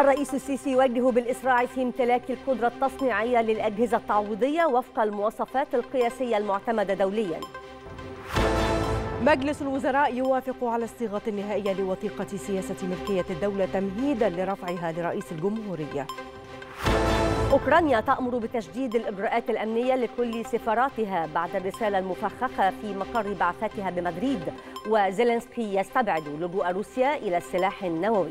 الرئيس السيسي يوجه بالإسراع في امتلاك القدرة التصنيعية للأجهزة التعويضية وفق المواصفات القياسية المعتمدة دولياً مجلس الوزراء يوافق على الصيغة النهائية لوثيقة سياسة ملكية الدولة تمهيدا لرفعها لرئيس الجمهورية أوكرانيا تأمر بتشديد الإجراءات الأمنية لكل سفاراتها بعد الرسالة المفخخة في مقر بعثتها بمدريد وزيلينسكي يستبعد لجوء روسيا إلى السلاح النووي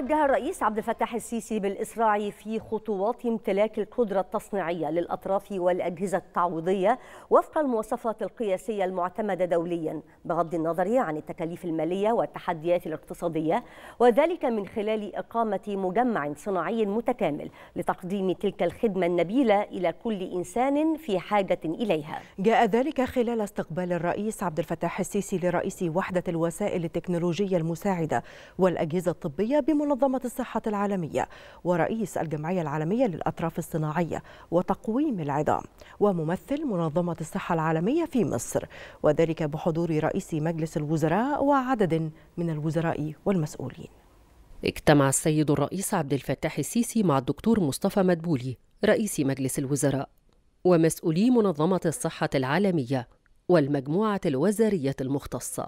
وجه الرئيس عبد الفتاح السيسي بالإسراع في خطوات امتلاك القدرة التصنيعية للأطراف والأجهزة التعويضية وفق المواصفات القياسية المعتمدة دوليا بغض النظر عن التكاليف المالية والتحديات الاقتصادية وذلك من خلال إقامة مجمع صناعي متكامل لتقديم تلك الخدمة النبيلة إلى كل إنسان في حاجة إليها جاء ذلك خلال استقبال الرئيس عبد الفتاح السيسي لرئيس وحدة الوسائل التكنولوجية المساعدة والأجهزة الطبية بملاحظة منظمة الصحة العالمية ورئيس الجمعية العالمية للأطراف الصناعية وتقويم العظام وممثل منظمة الصحة العالمية في مصر وذلك بحضور رئيس مجلس الوزراء وعدد من الوزراء والمسؤولين اجتمع السيد الرئيس عبد الفتاح السيسي مع الدكتور مصطفى مدبولي رئيس مجلس الوزراء ومسؤولي منظمة الصحة العالمية والمجموعة الوزارية المختصة.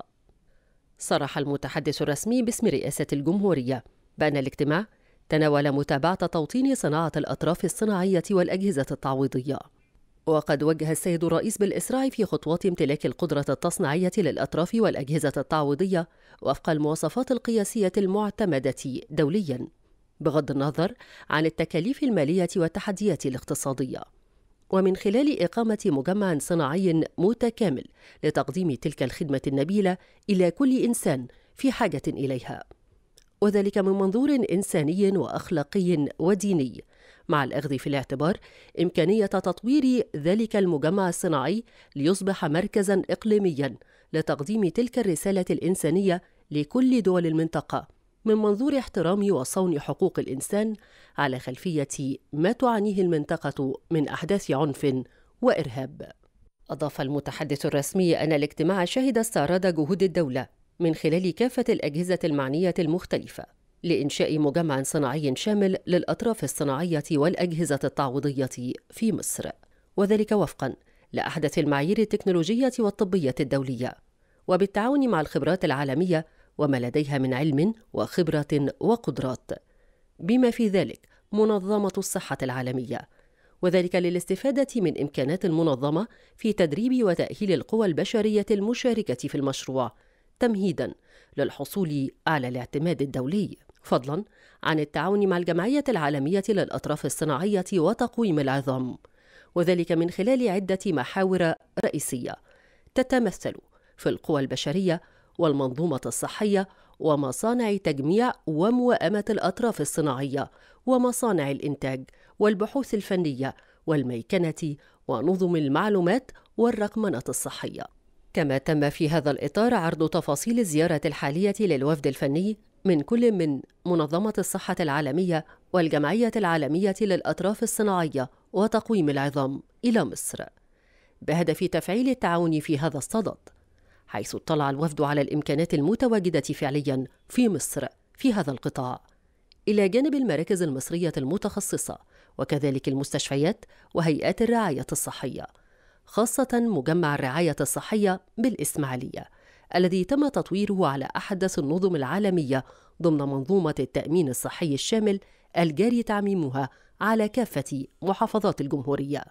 صرح المتحدث الرسمي باسم رئاسة الجمهورية بأن الاجتماع تناول متابعة توطين صناعة الأطراف الصناعية والأجهزة التعويضية وقد وجه السيد الرئيس بالإسراع في خطوات امتلاك القدرة التصنيعية للأطراف والأجهزة التعويضية وفق المواصفات القياسية المعتمدة دولياً بغض النظر عن التكاليف المالية والتحديات الاقتصادية ومن خلال إقامة مجمع صناعي متكامل لتقديم تلك الخدمة النبيلة إلى كل إنسان في حاجة إليها وذلك من منظور إنساني وأخلاقي وديني مع الأخذ في الاعتبار إمكانية تطوير ذلك المجمع الصناعي ليصبح مركزا إقليميا لتقديم تلك الرسالة الإنسانية لكل دول المنطقة من منظور احترام وصون حقوق الإنسان على خلفية ما تعانيه المنطقة من أحداث عنف وإرهاب. أضاف المتحدث الرسمي أن الاجتماع شهد استعراض جهود الدولة من خلال كافة الأجهزة المعنية المختلفة لإنشاء مجمع صناعي شامل للأطراف الصناعية والأجهزة التعويضية في مصر وذلك وفقاً لأحدث المعايير التكنولوجية والطبية الدولية وبالتعاون مع الخبرات العالمية وما لديها من علم وخبرة وقدرات بما في ذلك منظمة الصحة العالمية وذلك للاستفادة من إمكانات المنظمة في تدريب وتأهيل القوى البشرية المشاركة في المشروع تمهيدا للحصول على الاعتماد الدولي فضلا عن التعاون مع الجمعية العالمية للأطراف الصناعية وتقويم العظام وذلك من خلال عدة محاور رئيسية تتمثل في القوى البشرية والمنظومة الصحية ومصانع تجميع وموائمة الأطراف الصناعية ومصانع الإنتاج والبحوث الفنية والميكنة ونظم المعلومات والرقمنة الصحية كما تم في هذا الإطار عرض تفاصيل الزيارة الحالية للوفد الفني من كل من منظمة الصحة العالمية والجمعية العالمية للأطراف الصناعية وتقويم العظام إلى مصر بهدف تفعيل التعاون في هذا الصدد حيث اطلع الوفد على الإمكانات المتواجدة فعليا في مصر في هذا القطاع إلى جانب المراكز المصرية المتخصصة وكذلك المستشفيات وهيئات الرعاية الصحية خاصة مجمع الرعاية الصحية بالإسماعيلية الذي تم تطويره على أحدث النظم العالمية ضمن منظومة التأمين الصحي الشامل الجاري تعميمها على كافة محافظات الجمهورية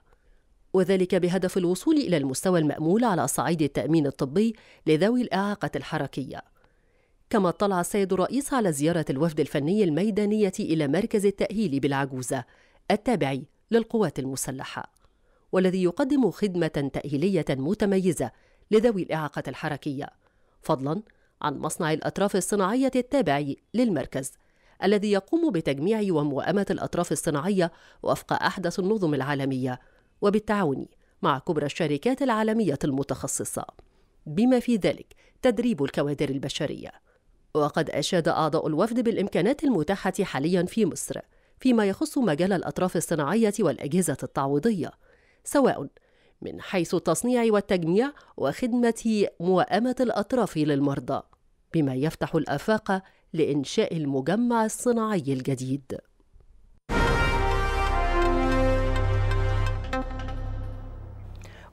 وذلك بهدف الوصول إلى المستوى المأمول على صعيد التأمين الطبي لذوي الإعاقة الحركية كما اطلع السيد الرئيس على زيارة الوفد الفني الميدانية إلى مركز التأهيل بالعجوزة التابع للقوات المسلحة والذي يقدم خدمة تأهيلية متميزة لذوي الإعاقة الحركية فضلا عن مصنع الأطراف الصناعية التابع للمركز الذي يقوم بتجميع وموائمة الأطراف الصناعية وفق أحدث النظم العالمية وبالتعاون مع كبرى الشركات العالمية المتخصصة بما في ذلك تدريب الكوادر البشرية وقد أشاد أعضاء الوفد بالإمكانات المتاحة حاليا في مصر فيما يخص مجال الأطراف الصناعية والأجهزة التعويضية سواء من حيث التصنيع والتجميع وخدمة موائمة الأطراف للمرضى بما يفتح الآفاق لإنشاء المجمع الصناعي الجديد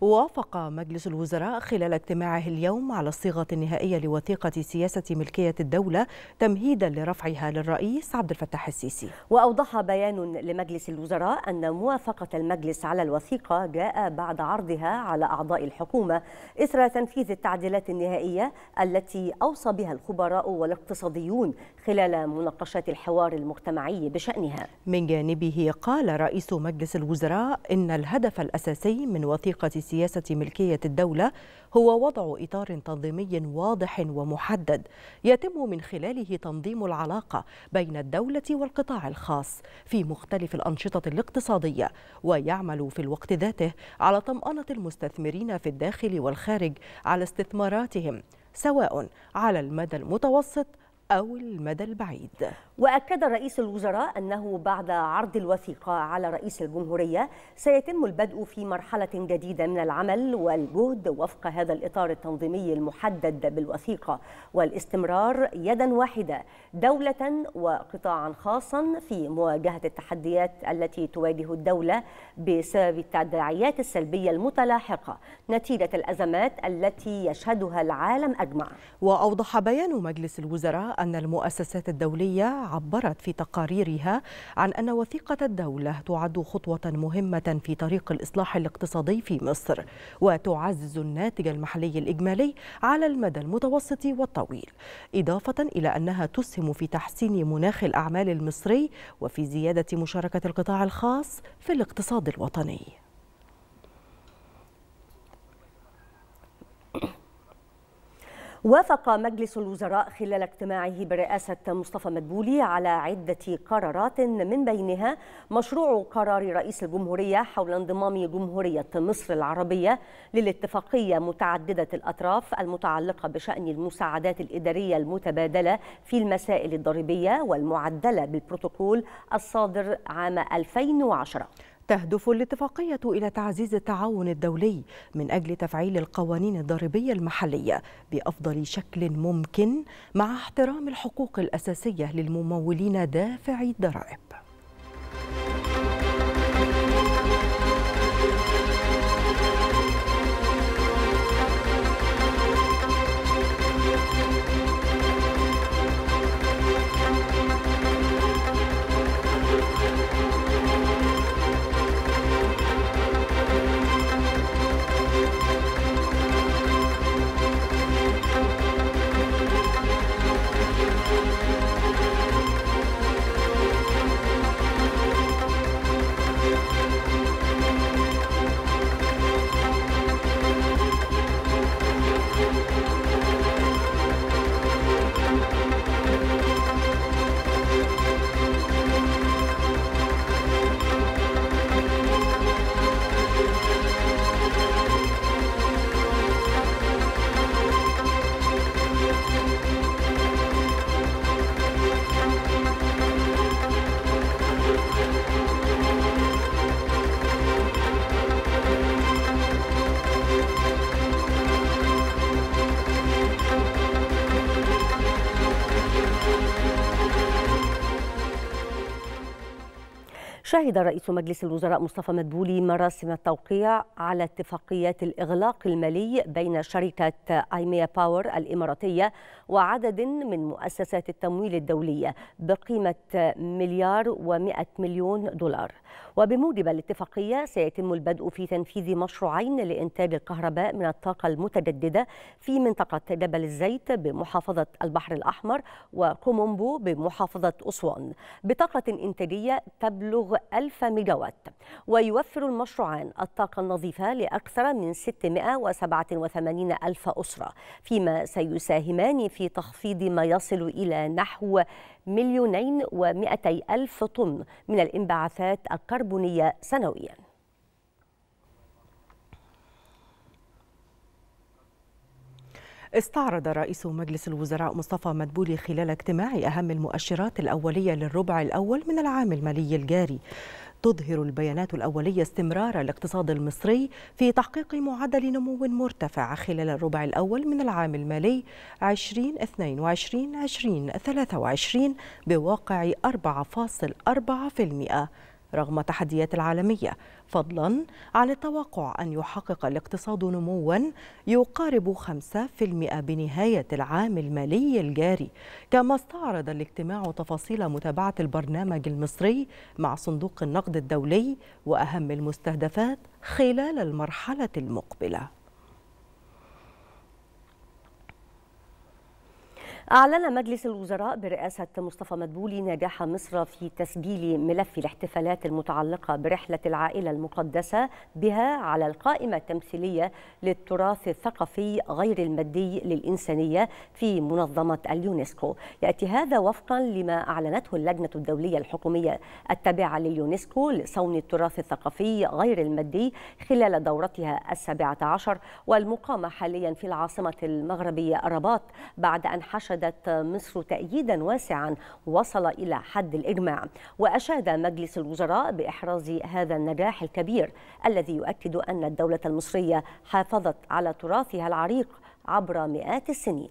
وافق مجلس الوزراء خلال اجتماعه اليوم على الصيغة النهائية لوثيقة سياسة ملكية الدولة تمهيدا لرفعها للرئيس عبد الفتاح السيسي وأوضح بيان لمجلس الوزراء أن موافقة المجلس على الوثيقة جاء بعد عرضها على أعضاء الحكومة إثر تنفيذ التعديلات النهائية التي أوصى بها الخبراء والاقتصاديون خلال مناقشات الحوار المجتمعي بشأنها من جانبه قال رئيس مجلس الوزراء إن الهدف الأساسي من وثيقة سياسة ملكية الدولة هو وضع إطار تنظيمي واضح ومحدد يتم من خلاله تنظيم العلاقة بين الدولة والقطاع الخاص في مختلف الأنشطة الاقتصادية ويعمل في الوقت ذاته على طمأنة المستثمرين في الداخل والخارج على استثماراتهم سواء على المدى المتوسط أو المدى البعيد وأكد رئيس الوزراء أنه بعد عرض الوثيقة على رئيس الجمهورية سيتم البدء في مرحلة جديدة من العمل والجهد وفق هذا الإطار التنظيمي المحدد بالوثيقة والاستمرار يدا واحدة دولة وقطاعا خاصا في مواجهة التحديات التي تواجه الدولة بسبب التداعيات السلبية المتلاحقة نتيجة الأزمات التي يشهدها العالم أجمع وأوضح بيان مجلس الوزراء أن المؤسسات الدولية عبرت في تقاريرها عن أن وثيقة الدولة تعد خطوة مهمة في طريق الإصلاح الاقتصادي في مصر وتعزز الناتج المحلي الإجمالي على المدى المتوسط والطويل إضافة إلى أنها تسهم في تحسين مناخ الأعمال المصري وفي زيادة مشاركة القطاع الخاص في الاقتصاد الوطني وافق مجلس الوزراء خلال اجتماعه برئاسة مصطفى مدبولي على عدة قرارات من بينها مشروع قرار رئيس الجمهورية حول انضمام جمهورية مصر العربية للاتفاقية متعددة الأطراف المتعلقة بشأن المساعدات الإدارية المتبادلة في المسائل الضريبية والمعدلة بالبروتوكول الصادر عام 2010 تهدف الاتفاقية إلى تعزيز التعاون الدولي من أجل تفعيل القوانين الضريبية المحلية بأفضل شكل ممكن مع احترام الحقوق الأساسية للممولين دافعي الضرائب شهد رئيس مجلس الوزراء مصطفى مدبولي مراسم التوقيع على اتفاقيات الإغلاق المالي بين شركة أيميا باور الإماراتية وعدد من مؤسسات التمويل الدولية بقيمة مليار و100 مليون دولار وبموجب الاتفاقية سيتم البدء في تنفيذ مشروعين لإنتاج الكهرباء من الطاقة المتجددة في منطقة جبل الزيت بمحافظة البحر الأحمر وكومومبو بمحافظة أسوان بطاقة إنتاجية تبلغ 1000 ميجاوات ويوفر المشروعان الطاقة النظيفة لأكثر من 687 ألف أسرة فيما سيساهمان في في تخفيض ما يصل إلى نحو مليونين ومائتي ألف طن من الانبعاثات الكربونية سنوياً استعرض رئيس مجلس الوزراء مصطفى مدبولي خلال اجتماع أهم المؤشرات الأولية للربع الأول من العام المالي الجاري تظهر البيانات الأولية استمرار الاقتصاد المصري في تحقيق معدل نمو مرتفع خلال الربع الأول من العام المالي 2022 2023 بواقع 4.4% رغم التحديات العالمية فضلا عن التوقع أن يحقق الاقتصاد نموا يقارب 5% بنهاية العام المالي الجاري كما استعرض الاجتماع تفاصيل متابعة البرنامج المصري مع صندوق النقد الدولي وأهم المستهدفات خلال المرحلة المقبلة أعلن مجلس الوزراء برئاسة مصطفى مدبولي نجاح مصر في تسجيل ملف الاحتفالات المتعلقة برحلة العائلة المقدسة بها على القائمة التمثيلية للتراث الثقافي غير المادي للإنسانية في منظمة اليونسكو يأتي هذا وفقا لما أعلنته اللجنة الدولية الحكومية التابعة لليونسكو لصون التراث الثقافي غير المادي خلال دورتها السابعة عشر والمقامة حاليا في العاصمة المغربية رباط بعد أن حشد أشادت مصر تأييدا واسعا وصل إلى حد الإجماع وأشاد مجلس الوزراء بإحراز هذا النجاح الكبير الذي يؤكد أن الدولة المصرية حافظت على تراثها العريق عبر مئات السنين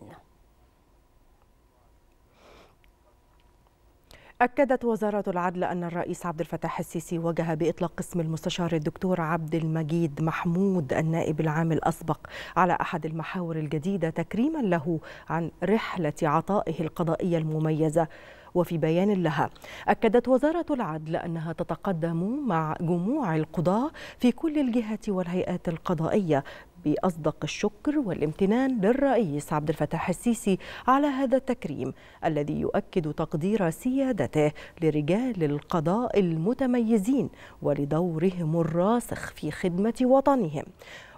أكدت وزارة العدل أن الرئيس عبد الفتاح السيسي وجه بإطلاق اسم المستشار الدكتور عبد المجيد محمود النائب العام الأسبق على أحد المحاور الجديدة تكريما له عن رحلة عطائه القضائية المميزة وفي بيان لها أكدت وزارة العدل أنها تتقدم مع جموع القضاة في كل الجهات والهيئات القضائية بأصدق الشكر والامتنان للرئيس عبد الفتاح السيسي على هذا التكريم الذي يؤكد تقدير سيادته لرجال القضاء المتميزين ولدورهم الراسخ في خدمة وطنهم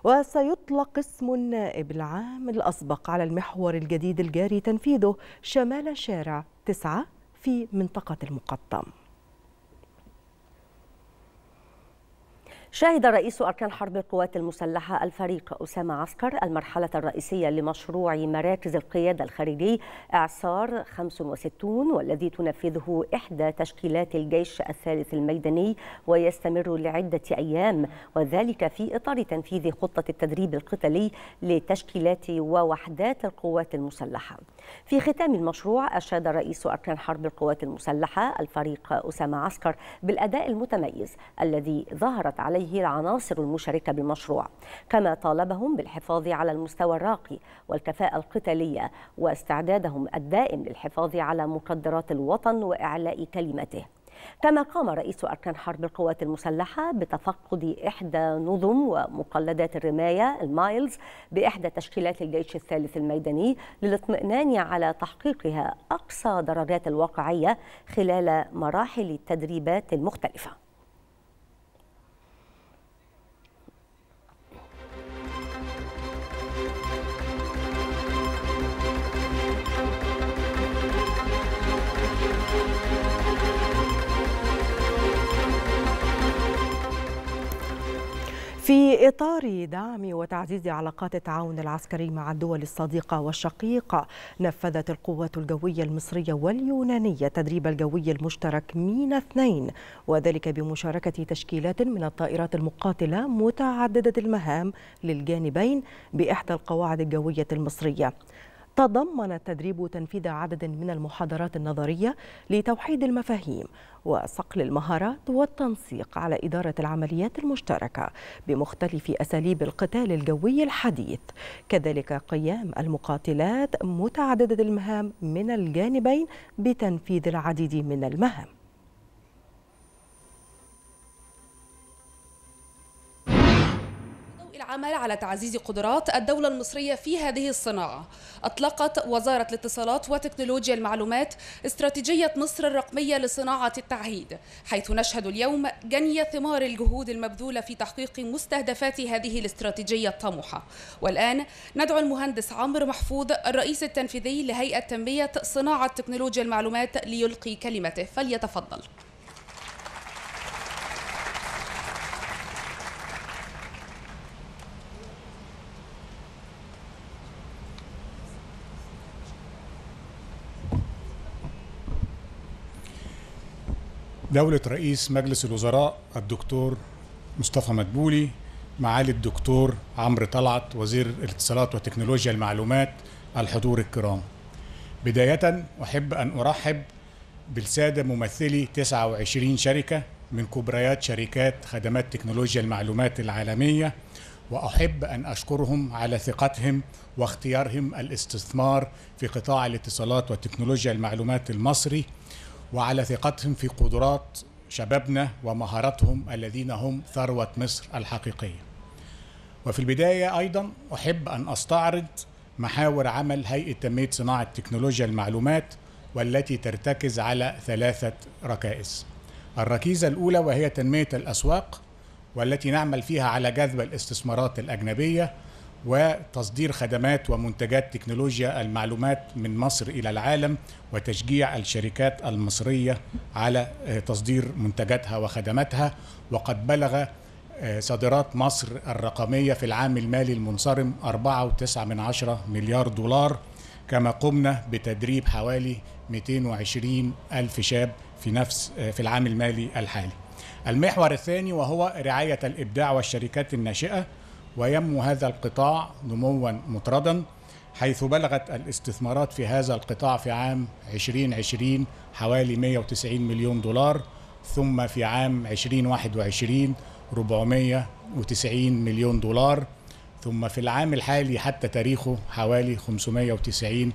وسيطلق اسم النائب العام الأسبق على المحور الجديد الجاري تنفيذه شمال شارع تسعة في منطقة المقطم شهد رئيس أركان حرب القوات المسلحة الفريق أسامة عسكر المرحلة الرئيسية لمشروع مراكز القيادة الخارجي إعصار 65 والذي تنفذه إحدى تشكيلات الجيش الثالث الميداني ويستمر لعدة أيام وذلك في إطار تنفيذ خطة التدريب القتالي لتشكيلات ووحدات القوات المسلحة. في ختام المشروع أشاد رئيس أركان حرب القوات المسلحة الفريق أسامة عسكر بالأداء المتميز الذي ظهرت عليه عليه العناصر المشاركة بالمشروع كما طالبهم بالحفاظ على المستوى الراقي والكفاءة القتالية واستعدادهم الدائم للحفاظ على مقدرات الوطن وإعلاء كلمته كما قام رئيس أركان حرب القوات المسلحة بتفقد إحدى نظم ومقلدات الرماية المايلز بإحدى تشكيلات الجيش الثالث الميداني للاطمئنان على تحقيقها أقصى درجات الواقعية خلال مراحل التدريبات المختلفة في إطار دعم وتعزيز علاقات التعاون العسكري مع الدول الصديقة والشقيقة نفذت القوات الجوية المصرية واليونانية تدريب الجوي المشترك مين اثنين وذلك بمشاركة تشكيلات من الطائرات المقاتلة متعددة المهام للجانبين بإحدى القواعد الجوية المصرية تضمن التدريب تنفيذ عدد من المحاضرات النظرية لتوحيد المفاهيم وصقل المهارات والتنسيق على إدارة العمليات المشتركة بمختلف أساليب القتال الجوي الحديث كذلك قيام المقاتلات متعددة المهام من الجانبين بتنفيذ العديد من المهام العمل على تعزيز قدرات الدولة المصرية في هذه الصناعة أطلقت وزارة الاتصالات وتكنولوجيا المعلومات استراتيجية مصر الرقمية لصناعة التعهيد حيث نشهد اليوم جني ثمار الجهود المبذولة في تحقيق مستهدفات هذه الاستراتيجية الطموحة والآن ندعو المهندس عمرو محفوظ الرئيس التنفيذي لهيئة تنمية صناعة تكنولوجيا المعلومات ليلقي كلمته فليتفضل دولة رئيس مجلس الوزراء الدكتور مصطفى مدبولي معالي الدكتور عمرو طلعت وزير الاتصالات وتكنولوجيا المعلومات الحضور الكرام بداية أحب أن أرحب بالسادة ممثلي 29 شركة من كبريات شركات خدمات تكنولوجيا المعلومات العالمية وأحب أن أشكرهم على ثقتهم واختيارهم الاستثمار في قطاع الاتصالات وتكنولوجيا المعلومات المصري وعلى ثقتهم في قدرات شبابنا ومهاراتهم الذين هم ثروة مصر الحقيقية وفي البداية أيضا أحب أن أستعرض محاور عمل هيئة تنمية صناعة تكنولوجيا المعلومات والتي ترتكز على ثلاثة ركائز الركيزة الأولى وهي تنمية الأسواق والتي نعمل فيها على جذب الاستثمارات الأجنبية وتصدير خدمات ومنتجات تكنولوجيا المعلومات من مصر الى العالم وتشجيع الشركات المصريه على آه، تصدير منتجاتها وخدماتها وقد بلغ آه، صادرات مصر الرقميه في العام المالي المنصرم 4.9 مليار دولار كما قمنا بتدريب حوالي 220 ألف شاب في نفس آه، في العام المالي الحالي. المحور الثاني وهو رعاية الإبداع والشركات الناشئة وينمو هذا القطاع نموا مطردا حيث بلغت الاستثمارات في هذا القطاع في عام 2020 حوالي 190 مليون دولار ثم في عام 2021 490 مليون دولار ثم في العام الحالي حتى تاريخه حوالي 590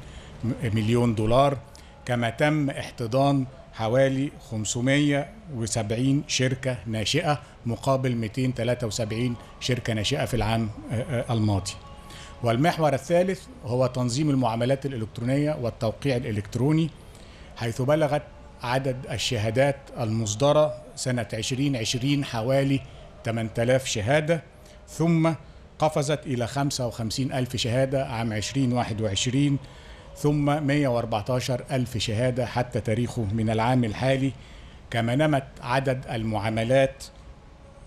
مليون دولار كما تم احتضان حوالي 500 270 شركة ناشئة مقابل 273 شركة ناشئة في العام آه، آه، الماضي والمحور الثالث هو تنظيم المعاملات الإلكترونية والتوقيع الإلكتروني حيث بلغت عدد الشهادات المصدرة سنة 2020 حوالي 8000 شهادة ثم قفزت إلى 55 ألف شهادة عام 2021 ثم 114 ألف شهادة حتى تاريخه من العام الحالي كما نمت عدد المعاملات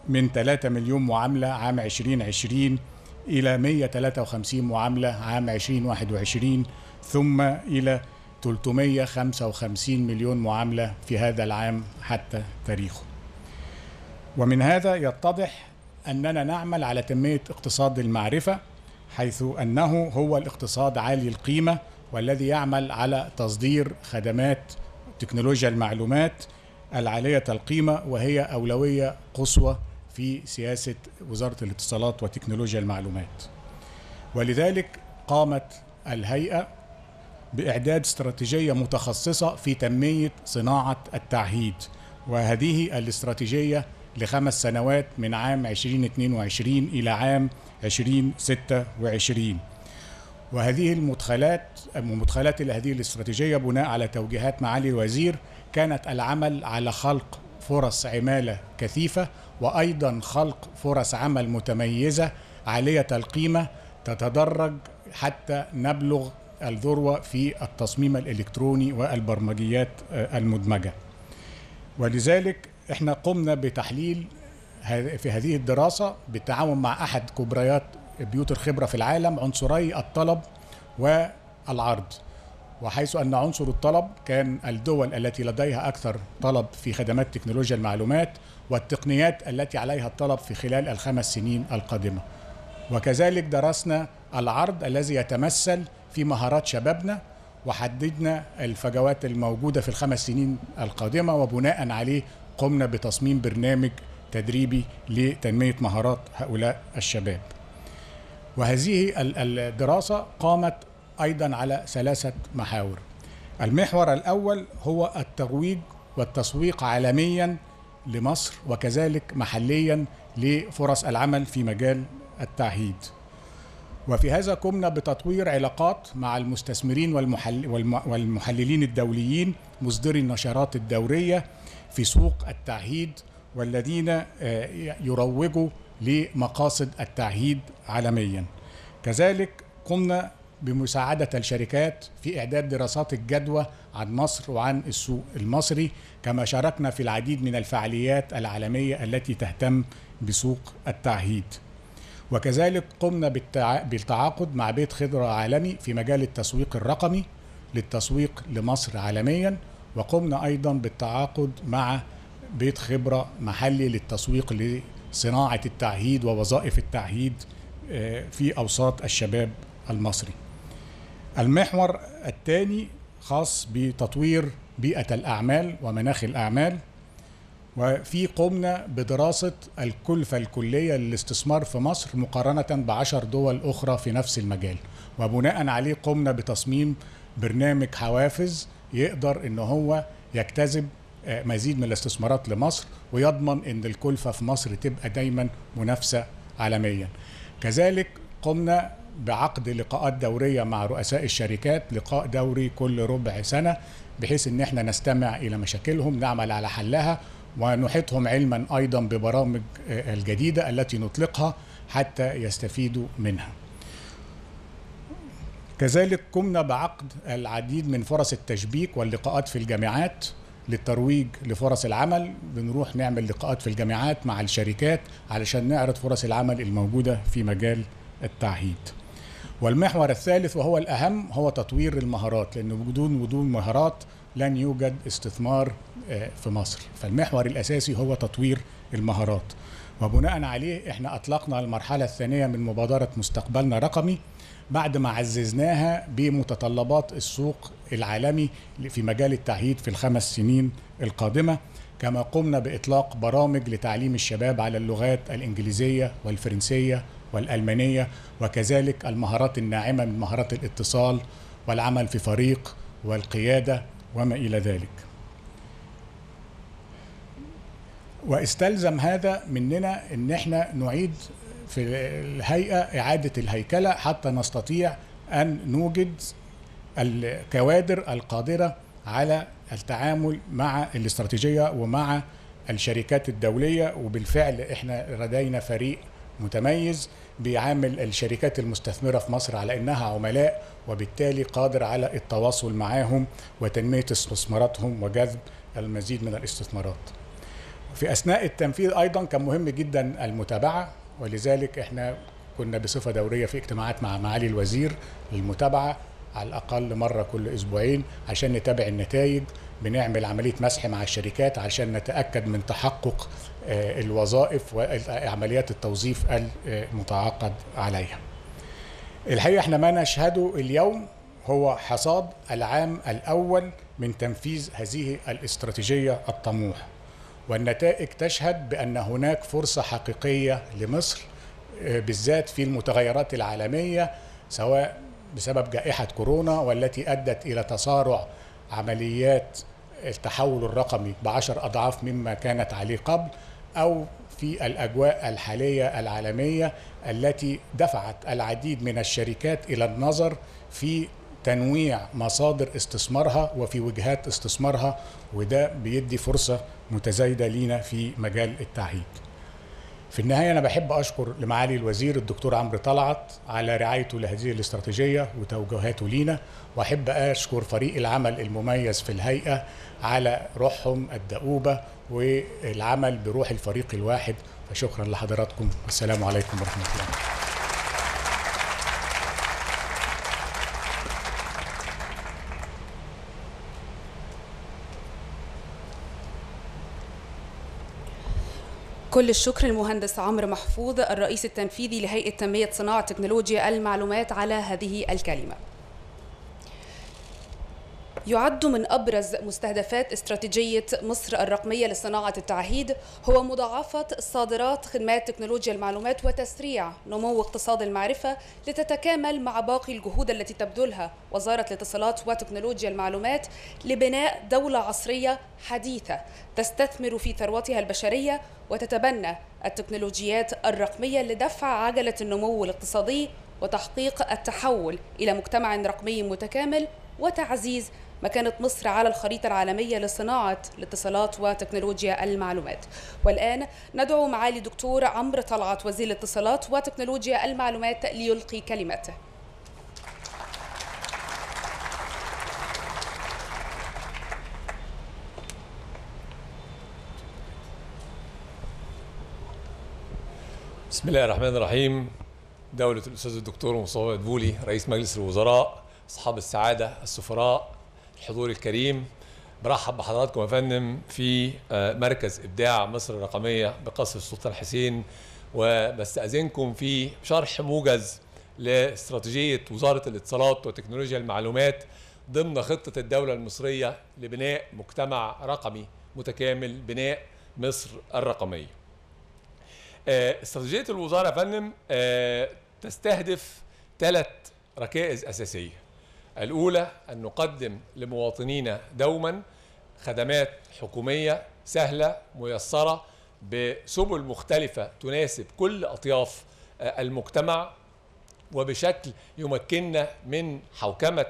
من 3 مليون معاملة عام 2020 إلى 153 معاملة عام 2021 ثم إلى 355 مليون معاملة في هذا العام حتى تاريخه ومن هذا يتضح أننا نعمل على تنمية اقتصاد المعرفة حيث أنه هو الاقتصاد عالي القيمة والذي يعمل على تصدير خدمات تكنولوجيا المعلومات العالية القيمة وهي أولوية قصوى في سياسة وزارة الاتصالات وتكنولوجيا المعلومات ولذلك قامت الهيئة بإعداد استراتيجية متخصصة في تنمية صناعة التعهيد وهذه الاستراتيجية لخمس سنوات من عام 2022 إلى عام 2026 وهذه المدخلات المدخلات لهذه الاستراتيجية بناء على توجيهات معالي الوزير كانت العمل على خلق فرص عماله كثيفه وايضا خلق فرص عمل متميزه عاليه القيمه تتدرج حتى نبلغ الذروه في التصميم الالكتروني والبرمجيات آه، المدمجه. ولذلك احنا قمنا بتحليل في هذه الدراسه بالتعاون مع احد كبريات بيوت الخبره في العالم عنصري الطلب والعرض. وحيث أن عنصر الطلب كان الدول التي لديها أكثر طلب في خدمات تكنولوجيا المعلومات والتقنيات التي عليها الطلب في خلال الخمس سنين القادمة وكذلك درسنا العرض الذي يتمثل في مهارات شبابنا وحددنا الفجوات الموجودة في الخمس سنين القادمة وبناء عليه قمنا بتصميم برنامج تدريبي لتنمية مهارات هؤلاء الشباب وهذه الدراسة قامت أيضا على ثلاثة محاور المحور الأول هو الترويج والتسويق عالميا لمصر وكذلك محليا لفرص العمل في مجال التعهيد وفي هذا قمنا بتطوير علاقات مع المستثمرين والمحل والمحللين الدوليين مصدري النشرات الدورية في سوق التعهيد والذين آه، يروجوا لمقاصد التعهيد عالميا كذلك قمنا بمساعدة الشركات في إعداد دراسات الجدوى عن مصر وعن السوق المصري كما شاركنا في العديد من الفعاليات العالمية التي تهتم بسوق التعهيد وكذلك قمنا بالتعاقد مع بيت خبرة عالمي في مجال التسويق الرقمي للتسويق لمصر عالميا وقمنا أيضا بالتعاقد مع بيت خبرة محلي للتسويق لصناعة التعهيد ووظائف التعهيد آه، في أوساط الشباب المصري المحور الثاني خاص بتطوير بيئة الأعمال ومناخ الأعمال وفي قمنا بدراسة الكلفة الكلية للاستثمار في مصر مقارنة بعشر دول أخرى في نفس المجال وبناء عليه قمنا بتصميم برنامج حوافز يقدر إن هو يجتذب آه، مزيد من الاستثمارات لمصر ويضمن إن الكلفة في مصر تبقى دايما منافسة عالميا كذلك قمنا بعقد لقاءات دوريه مع رؤساء الشركات لقاء دوري كل ربع سنه بحيث ان احنا نستمع الى مشاكلهم نعمل على حلها ونحيطهم علما ايضا ببرامج آه، الجديده التي نطلقها حتى يستفيدوا منها كذلك قمنا بعقد العديد من فرص التشبيك واللقاءات في الجامعات للترويج لفرص العمل بنروح نعمل لقاءات في الجامعات مع الشركات علشان نعرض فرص العمل الموجوده في مجال التعهيد والمحور الثالث وهو الأهم هو تطوير المهارات لأن بدون ودون مهارات لن يوجد استثمار آه، في مصر فالمحور الأساسي هو تطوير المهارات وبناء عليه احنا أطلقنا المرحلة الثانية من مبادرة مستقبلنا رقمي بعد ما عززناها بمتطلبات السوق العالمي في مجال التعهيد في الخمس سنين القادمة كما قمنا بإطلاق برامج لتعليم الشباب على اللغات الإنجليزية والفرنسية والألمانية وكذلك المهارات الناعمة من مهارات الاتصال والعمل في فريق والقيادة وما إلى ذلك واستلزم هذا مننا ان احنا نعيد في الهيئه اعاده الهيكله حتى نستطيع ان نوجد الكوادر القادره على التعامل مع الاستراتيجيه ومع الشركات الدوليه وبالفعل احنا لدينا فريق متميز بيعامل الشركات المستثمرة في مصر على إنها عملاء وبالتالي قادر على التواصل معهم وتنمية استثماراتهم وجذب المزيد من الاستثمارات في أثناء التنفيذ أيضا كان مهم جدا المتابعة ولذلك احنا كنا بصفة دورية في اجتماعات مع معالي الوزير للمتابعة على الأقل مرة كل أسبوعين عشان نتابع النتائج بنعمل عملية مسح مع الشركات عشان نتأكد من تحقق آه، الوظائف وعمليات التوظيف المتعاقد عليها الحقيقة احنا ما نشهده اليوم هو حصاد العام الأول من تنفيذ هذه الاستراتيجية الطموحة والنتائج تشهد بأن هناك فرصة حقيقية لمصر آه، بالذات في المتغيرات العالمية سواء بسبب جائحة كورونا والتي أدت إلى تسارع عمليات التحول الرقمي بعشر أضعاف مما كانت عليه قبل أو في الأجواء الحالية العالمية التي دفعت العديد من الشركات إلى النظر في تنويع مصادر استثمارها وفي وجهات استثمارها وده بيدي فرصة متزايدة لينا في مجال التعهيد في النهايه انا بحب اشكر لمعالي الوزير الدكتور عمرو طلعت على رعايته لهذه الاستراتيجيه وتوجهاته لينا واحب اشكر فريق العمل المميز في الهيئه على روحهم الدؤوبه والعمل بروح الفريق الواحد فشكرا لحضراتكم والسلام عليكم ورحمه الله كل الشكر المهندس عمرو محفوظ الرئيس التنفيذي لهيئة تنمية صناعة تكنولوجيا المعلومات على هذه الكلمة يعد من أبرز مستهدفات استراتيجية مصر الرقمية لصناعة التعهيد هو مضاعفة صادرات خدمات تكنولوجيا المعلومات وتسريع نمو اقتصاد المعرفة لتتكامل مع باقي الجهود التي تبذلها وزارة الاتصالات وتكنولوجيا المعلومات لبناء دولة عصرية حديثة تستثمر في ثروتها البشرية وتتبنى التكنولوجيات الرقمية لدفع عجلة النمو الاقتصادي وتحقيق التحول إلى مجتمع رقمي متكامل وتعزيز مكانة مصر على الخريطة العالمية لصناعة الاتصالات وتكنولوجيا المعلومات والآن ندعو معالي الدكتور عمرو طلعت وزير الاتصالات وتكنولوجيا المعلومات ليلقي كلمته بسم الله الرحمن الرحيم دولة الأستاذ الدكتور مصطفى دبولي رئيس مجلس الوزراء أصحاب السعادة السفراء الحضور الكريم برحب بحضراتكم يا فندم في آه، مركز ابداع مصر الرقميه بقصر السلطان حسين وبستاذنكم في شرح موجز لاستراتيجيه وزاره الاتصالات وتكنولوجيا المعلومات ضمن خطه الدوله المصريه لبناء مجتمع رقمي متكامل بناء مصر الرقميه. آه، استراتيجيه الوزاره يا فندم آه، تستهدف ثلاث ركائز اساسيه. الأولى أن نقدم لمواطنينا دوما خدمات حكومية سهلة ميسرة بسبل مختلفة تناسب كل أطياف آه، المجتمع وبشكل يمكننا من حوكمة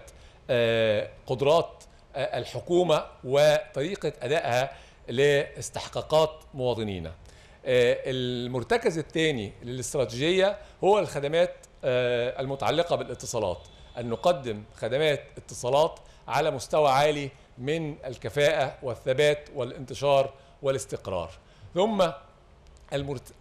آه، قدرات آه، الحكومة وطريقة أدائها لاستحقاقات مواطنينا المرتكز الثاني للاستراتيجية هو الخدمات المتعلقة بالاتصالات أن نقدم خدمات اتصالات على مستوى عالي من الكفاءة والثبات والانتشار والاستقرار ثم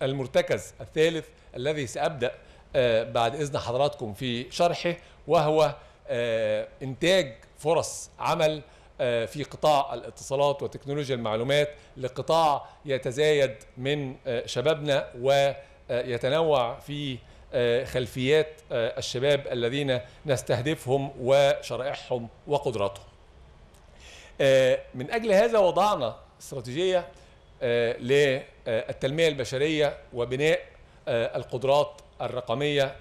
المرتكز الثالث الذي سأبدأ آه، بعد إذن حضراتكم في شرحه وهو آه، إنتاج فرص عمل آه، في قطاع الاتصالات وتكنولوجيا المعلومات لقطاع يتزايد من شبابنا ويتنوع في آه، خلفيات آه، الشباب الذين نستهدفهم وشرائحهم وقدراتهم آه، من أجل هذا وضعنا استراتيجية للتنمية البشرية وبناء القدرات الرقمية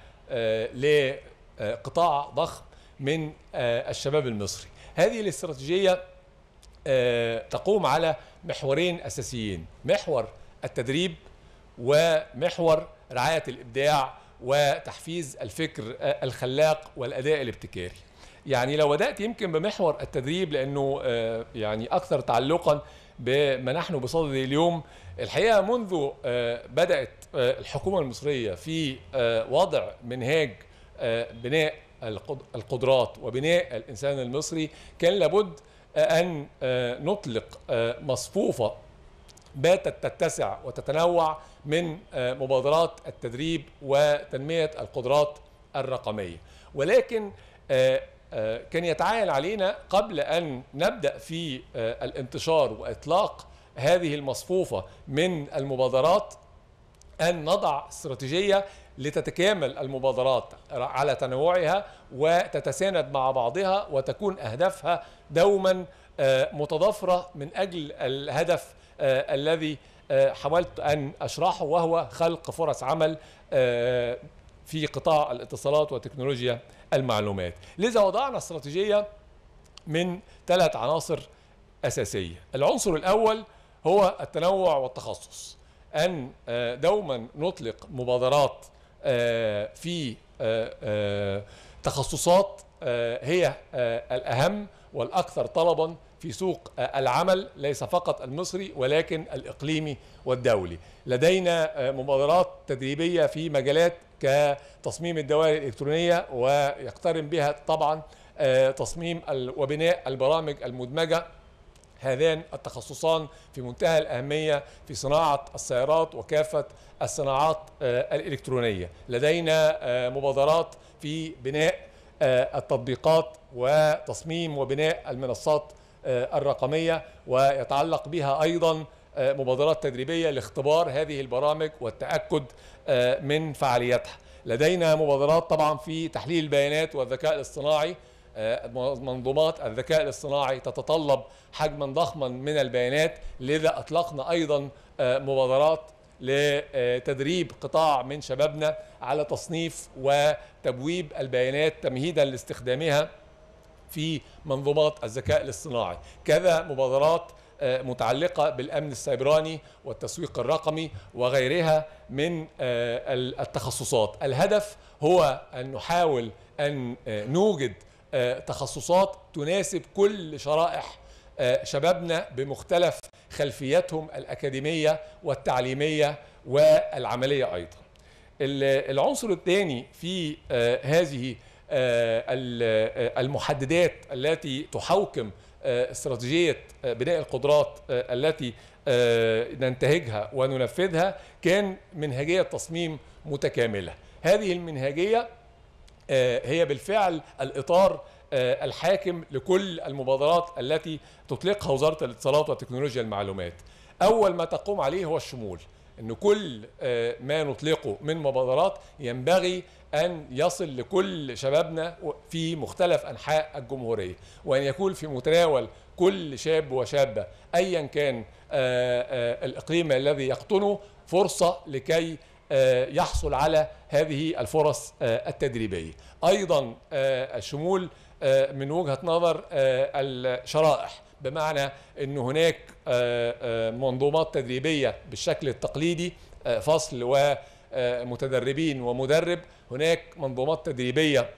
لقطاع ضخم من الشباب المصري هذه الاستراتيجية تقوم على محورين أساسيين محور التدريب ومحور رعاية الإبداع وتحفيز الفكر آه، الخلاق والأداء الابتكاري يعني لو بدأت يمكن بمحور التدريب لأنه آه، يعني أكثر تعلقا بما نحن بصدده اليوم الحقيقة منذ آه، بدأت الحكومة المصرية في وضع منهاج بناء القدرات وبناء الإنسان المصري كان لابد أن نطلق مصفوفة باتت تتسع وتتنوع من آه، مبادرات التدريب وتنمية القدرات الرقمية ولكن آه، آه، كان يتعايل علينا قبل أن نبدأ في الانتشار وإطلاق هذه المصفوفة من المبادرات أن نضع استراتيجية لتتكامل المبادرات على تنوعها وتتساند مع بعضها وتكون أهدافها دوما متضافرة من أجل الهدف الذي آه، حاولت أن أشرحه وهو خلق فرص عمل آه، في قطاع الاتصالات وتكنولوجيا المعلومات لذا وضعنا استراتيجية من ثلاث عناصر أساسية العنصر الأول هو التنوع والتخصص أن آه، دوما نطلق مبادرات في تخصصات هي الأهم والأكثر طلبا في سوق العمل ليس فقط المصري ولكن الإقليمي والدولي لدينا مبادرات تدريبية في مجالات كتصميم الدوائر الإلكترونية ويقترن بها طبعا آه، تصميم وبناء البرامج المدمجة هذان التخصصان في منتهى الأهمية في صناعة السيارات وكافة الصناعات آه، الإلكترونية لدينا آه، مبادرات في بناء التطبيقات وتصميم وبناء المنصات آه، الرقمية ويتعلق بها أيضا آه، مبادرات تدريبية لاختبار هذه البرامج والتأكد آه، من فعاليتها لدينا مبادرات طبعا في تحليل البيانات والذكاء الاصطناعي منظومات الذكاء الاصطناعي تتطلب حجما ضخما من البيانات لذا أطلقنا أيضا مبادرات لتدريب قطاع من شبابنا على تصنيف وتبويب البيانات تمهيدا لاستخدامها في منظومات الذكاء الاصطناعي كذا مبادرات آه، متعلقة بالأمن السيبراني والتسويق الرقمي وغيرها من آه، التخصصات الهدف هو أن نحاول أن آه، نوجد تخصصات تناسب كل شرائح شبابنا بمختلف خلفياتهم الأكاديمية والتعليمية والعملية أيضا العنصر الثاني في هذه آه، آه، المحددات التي تحوكم آه، استراتيجية بناء القدرات التي ننتهجها وننفذها كان منهجية تصميم متكاملة هذه المنهجية هي بالفعل الإطار الحاكم لكل المبادرات التي تطلقها وزارة الاتصالات وتكنولوجيا المعلومات أول ما تقوم عليه هو الشمول أن كل آه، ما نطلقه من مبادرات ينبغي أن يصل لكل شبابنا في مختلف أنحاء الجمهورية وأن يكون في متناول كل شاب وشابة أيا كان آه، آه، الإقليم الذي يقطنه فرصة لكي يحصل على هذه الفرص التدريبية أيضا الشمول من وجهة نظر الشرائح بمعنى أن هناك آه، آه، منظومات تدريبية بالشكل التقليدي آه، فصل ومتدربين ومدرب هناك منظومات تدريبية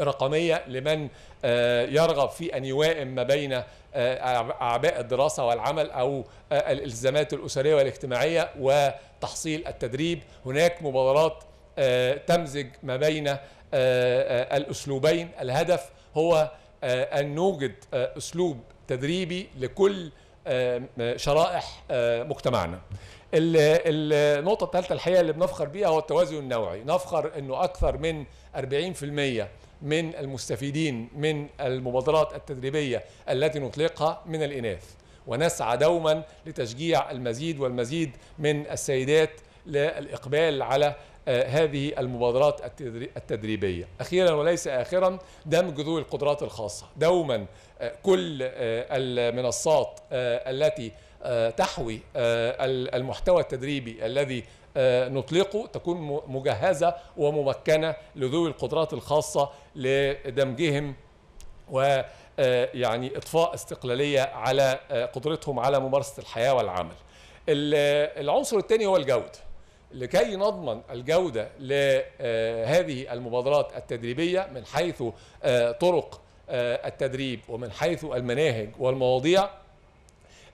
رقمية لمن يرغب في أن يوائم ما بين أعباء الدراسة والعمل أو الالتزامات الأسرية والاجتماعية وتحصيل التدريب هناك مبادرات تمزج ما بين الأسلوبين الهدف هو أن نوجد أسلوب تدريبي لكل آه، شرائح آه، مجتمعنا النقطة الثالثة الحقيقة اللي بنفخر بيها هو التوازن النوعي نفخر أنه أكثر من 40% من المستفيدين من المبادرات التدريبية التي نطلقها من الإناث ونسعى دوما لتشجيع المزيد والمزيد من السيدات للإقبال على آه، هذه المبادرات التدريبية أخيرا وليس آخرا دمج ذوي القدرات الخاصة دوما كل آه، المنصات آه، التي آه، تحوي المحتوى التدريبي الذي نطلقه تكون مجهزة وممكنة لذوي القدرات الخاصة لدمجهم و يعني اطفاء استقلاليه على قدرتهم على ممارسه الحياه والعمل. العنصر الثاني هو الجوده. لكي نضمن الجوده لهذه المبادرات التدريبيه من حيث طرق آه، التدريب ومن حيث المناهج والمواضيع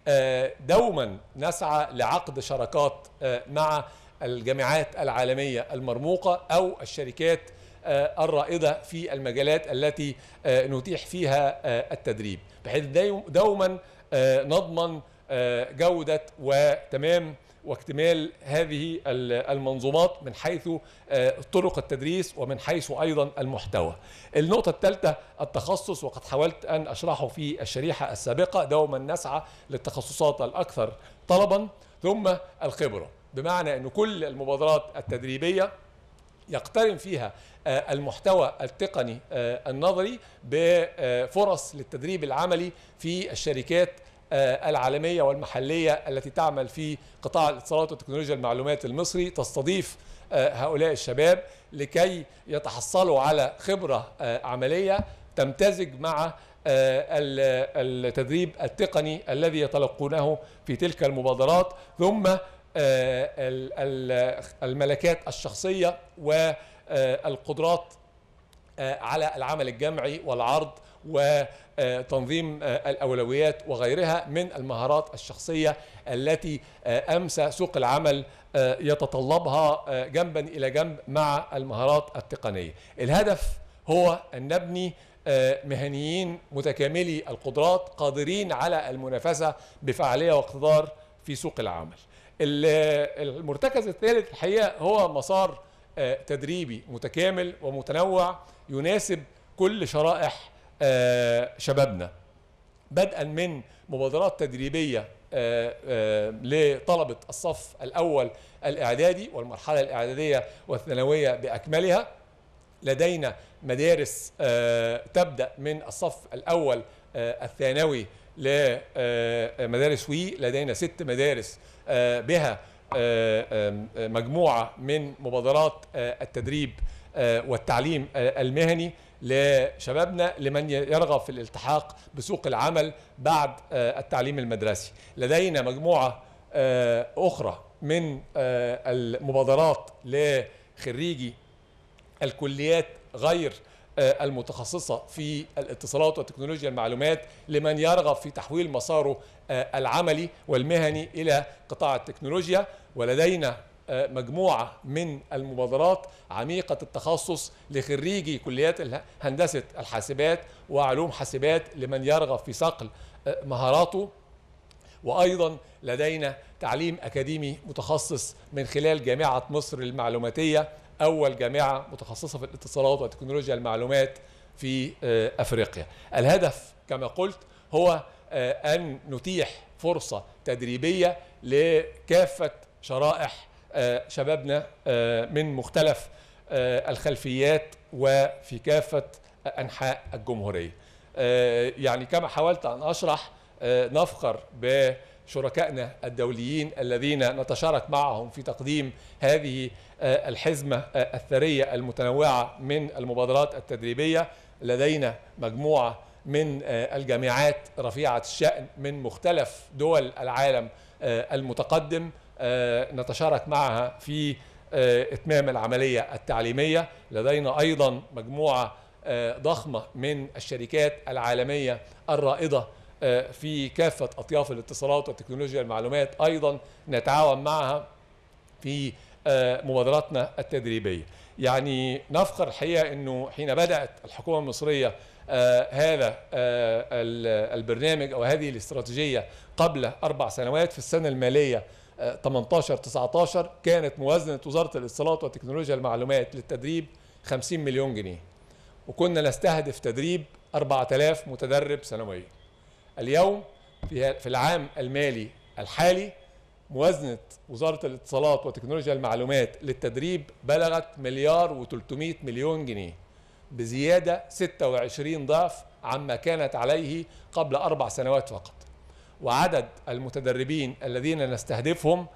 آه، دوما نسعى لعقد شراكات آه، مع الجامعات العالمية المرموقة أو الشركات الرائدة في المجالات التي نتيح فيها التدريب بحيث دوما نضمن جودة وتمام واكتمال هذه المنظومات من حيث آه، طرق التدريس ومن حيث أيضا المحتوى النقطة الثالثة التخصص وقد حاولت أن أشرحه في الشريحة السابقة دوما نسعى للتخصصات الأكثر طلبا ثم الخبرة بمعنى أن كل المبادرات التدريبية يقترن فيها آه، المحتوى التقني آه، النظري بفرص للتدريب العملي في الشركات آه، العالمية والمحلية التي تعمل في قطاع الاتصالات وتكنولوجيا المعلومات المصري تستضيف آه، هؤلاء الشباب لكي يتحصلوا على خبرة آه، عملية تمتزج مع التدريب التقني الذي يتلقونه في تلك المبادرات ثم الملكات الشخصية والقدرات على العمل الجمعي والعرض و آه، تنظيم آه، الأولويات وغيرها من المهارات الشخصية التي آه، أمس سوق العمل يتطلبها جنبا إلى جنب مع المهارات التقنية الهدف هو أن نبني مهنيين متكاملي القدرات قادرين على المنافسة بفعالية واقتدار في سوق العمل المرتكز الثالث الحقيقة هو مسار تدريبي متكامل ومتنوع يناسب كل شرائح آه، شبابنا بدءا من مبادرات تدريبية آه، آه، لطلبة الصف الأول الإعدادي والمرحلة الإعدادية والثانوية بأكملها لدينا مدارس تبدأ من الصف الأول الثانوي لمدارس وي لدينا ست مدارس بها مجموعة من مبادرات التدريب والتعليم المهني لشبابنا لمن يرغب في الالتحاق بسوق العمل بعد آه، التعليم المدرسي لدينا مجموعة آه، أخرى من آه، المبادرات لخريجي الكليات غير المتخصصة في الاتصالات وتكنولوجيا المعلومات لمن يرغب في تحويل مساره العملي والمهني إلى قطاع التكنولوجيا ولدينا آه، مجموعة من المبادرات عميقة التخصص لخريجي كليات هندسة الحاسبات وعلوم حاسبات لمن يرغب في صقل آه، مهاراته وأيضا لدينا تعليم أكاديمي متخصص من خلال جامعة مصر المعلوماتية أول جامعة متخصصة في الاتصالات وتكنولوجيا المعلومات في آه، أفريقيا الهدف كما قلت هو أن نتيح فرصة تدريبية لكافة شرائح آه، شبابنا آه، من مختلف آه، الخلفيات وفي كافة أنحاء الجمهورية يعني كما حاولت أن أشرح نفخر بشركائنا الدوليين الذين نتشارك معهم في تقديم هذه الحزمة الثرية المتنوعة من المبادرات التدريبية لدينا مجموعة من الجامعات رفيعة الشأن من مختلف دول العالم المتقدم آه، نتشارك معها في آه، إتمام العملية التعليمية لدينا أيضا مجموعة آه، ضخمة من الشركات العالمية الرائدة في كافة أطياف الاتصالات وتكنولوجيا المعلومات أيضا نتعاون معها في مبادراتنا التدريبية يعني نفخر الحقيقة أنه حين بدأت الحكومة المصرية هذا البرنامج أو هذه الاستراتيجية قبل أربع سنوات في السنة المالية 18 19 كانت موازنه وزاره الاتصالات وتكنولوجيا المعلومات للتدريب 50 مليون جنيه وكنا نستهدف تدريب 4000 متدرب سنويا اليوم في العام المالي الحالي موازنة وزارة الاتصالات وتكنولوجيا المعلومات للتدريب بلغت مليار و300 مليون جنيه بزيادة 26 ضعف عما كانت عليه قبل أربع سنوات فقط وعدد المتدربين الذين نستهدفهم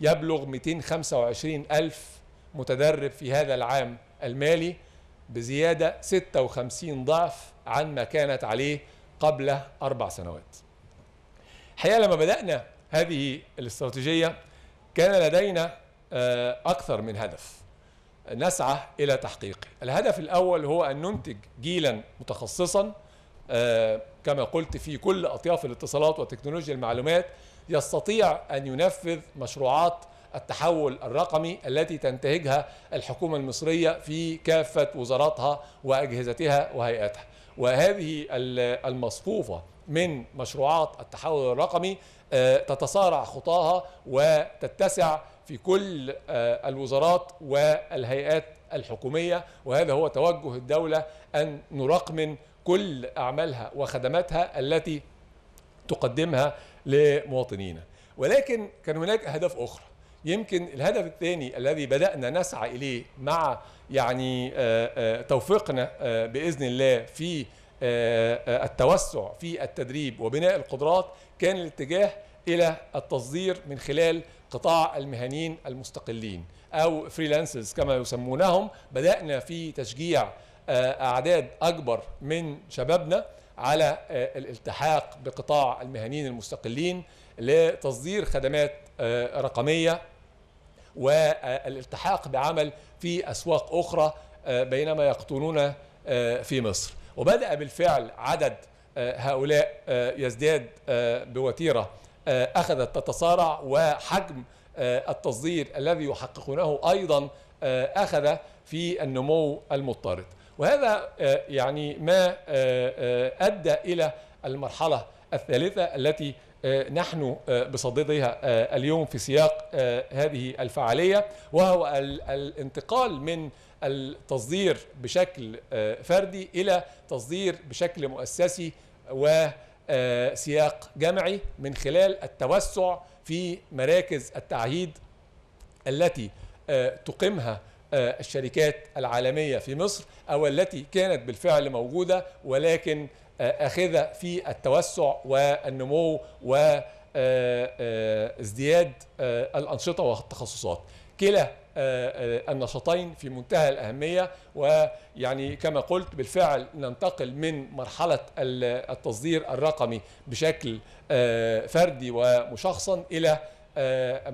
يبلغ 225 ألف متدرب في هذا العام المالي بزيادة 56 ضعف عن ما كانت عليه قبل أربع سنوات الحقيقة لما بدأنا هذه الاستراتيجية كان لدينا آه، أكثر من هدف نسعى إلى تحقيقه الهدف الأول هو أن ننتج جيلا متخصصا آه، كما قلت في كل أطياف الاتصالات وتكنولوجيا المعلومات يستطيع أن ينفذ مشروعات التحول الرقمي التي تنتهجها الحكومة المصرية في كافة وزاراتها وأجهزتها وهيئاتها وهذه المصفوفة من مشروعات التحول الرقمي آه، تتصارع خطاها وتتسع في كل آه، الوزارات والهيئات الحكومية وهذا هو توجه الدولة أن نرقمن كل أعمالها وخدماتها التي تقدمها لمواطنينا ولكن كان هناك أهداف أخرى يمكن الهدف الثاني الذي بدأنا نسعى إليه مع يعني آه، آه، توفيقنا آه، بإذن الله في التوسع في التدريب وبناء القدرات كان الاتجاه إلى التصدير من خلال قطاع المهنيين المستقلين أو فريلانسرز كما يسمونهم بدأنا في تشجيع آه، اعداد اكبر من شبابنا على آه، الالتحاق بقطاع المهنيين المستقلين لتصدير خدمات آه، رقميه والالتحاق بعمل في اسواق اخرى بينما يقطنون في مصر وبدا بالفعل عدد هؤلاء يزداد بوتيره اخذت تتصارع وحجم التصدير الذي يحققونه ايضا اخذ في النمو المضطرد وهذا آه، يعني ما آه، آه، أدى إلى المرحلة الثالثة التي نحن بصددها اليوم في سياق هذه الفعالية وهو الانتقال من التصدير بشكل فردي إلى تصدير بشكل مؤسسي وسياق جمعي من خلال التوسع في مراكز التعهيد التي تقيمها آه، الشركات العالمية في مصر أو التي كانت بالفعل موجودة ولكن آه، أخذ في التوسع والنمو وازدياد آه، الأنشطة والتخصصات كلا النشاطين في منتهى الأهمية ويعني كما قلت بالفعل ننتقل من مرحلة التصدير الرقمي بشكل فردي ومشخصا إلى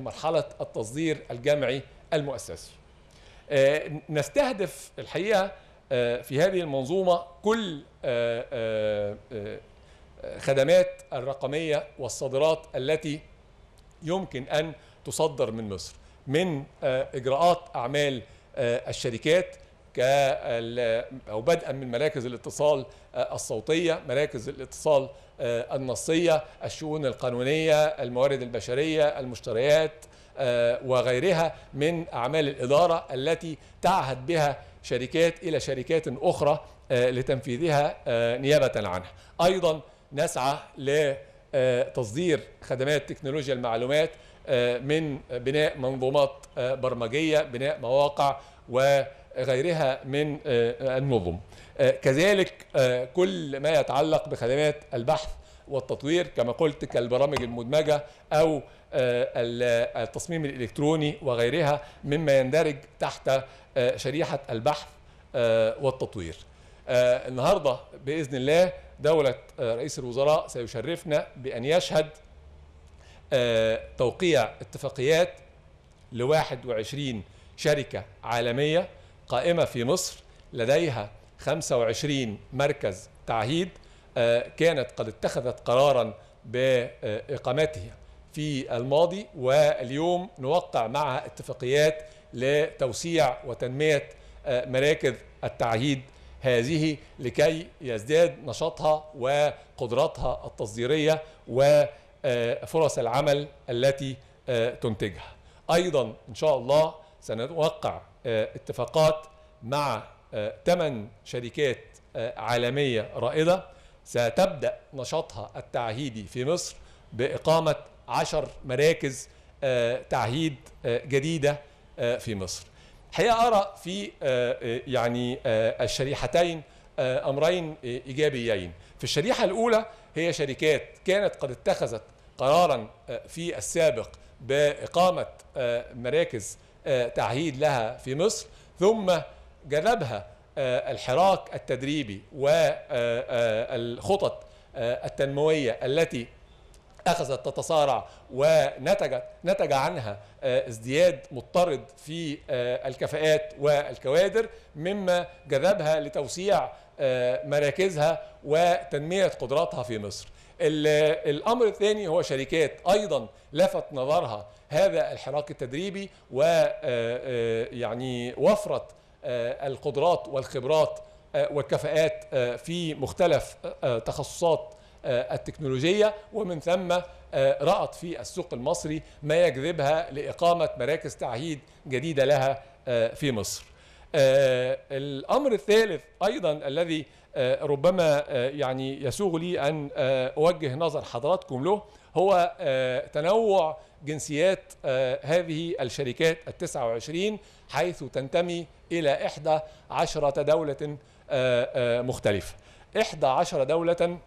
مرحلة التصدير الجمعي المؤسسي آه، نستهدف الحقيقه آه، في هذه المنظومه كل آه، خدمات الرقميه والصادرات التي يمكن ان تصدر من مصر من اجراءات اعمال الشركات او بدءا من مراكز الاتصال الصوتيه، مراكز الاتصال النصيه، الشؤون القانونيه، الموارد البشريه، المشتريات، آه، وغيرها من أعمال الإدارة التي تعهد بها شركات إلى شركات أخرى آه، لتنفيذها آه، نيابة عنها أيضا نسعى لتصدير خدمات تكنولوجيا المعلومات من بناء منظومات برمجية بناء مواقع وغيرها من النظم كذلك كل ما يتعلق بخدمات البحث والتطوير كما قلت كالبرامج المدمجة أو آه، آه، التصميم الالكتروني وغيرها مما يندرج تحت آه، شريحه البحث والتطوير. النهارده باذن الله دوله رئيس الوزراء سيشرفنا بان يشهد توقيع اتفاقيات ل 21 شركه عالميه قائمه في مصر لديها 25 مركز تعهيد كانت قد اتخذت قرارا باقامتها في الماضي واليوم نوقع معها اتفاقيات لتوسيع وتنمية آه، مراكز التعهيد هذه لكي يزداد نشاطها وقدراتها التصديرية وفرص آه، العمل التي آه، تنتجها أيضا إن شاء الله سنوقع اتفاقات مع ثمان شركات عالمية رائدة ستبدأ نشاطها التعهيدي في مصر بإقامة عشر مراكز آه، تعهيد آه، جديدة آه، في مصر الحقيقة أرى في يعني الشريحتين أمرين إيجابيين في الشريحة الأولى هي شركات كانت قد اتخذت قرارا في السابق بإقامة مراكز تعهيد لها في مصر ثم جلبها الحراك التدريبي والخطط التنموية التي اخذت تتصارع ونتجت نتج عنها آه، ازدياد مضطرد في آه، الكفاءات والكوادر مما جذبها لتوسيع آه، مراكزها وتنميه قدراتها في مصر. الامر الثاني هو شركات ايضا لفت نظرها هذا الحراك التدريبي ويعني وفرت القدرات والخبرات والكفاءات في مختلف تخصصات آه، التكنولوجية ومن ثم آه، رأت في السوق المصري ما يجذبها لإقامة مراكز تعهيد جديدة لها آه، في مصر الأمر الثالث أيضا الذي ربما يعني يسوغ لي أن أوجه نظر حضراتكم له هو تنوع جنسيات هذه الشركات التسعة وعشرين حيث تنتمي إلى إحدى عشرة دولة مختلفة إحدى عشرة دولة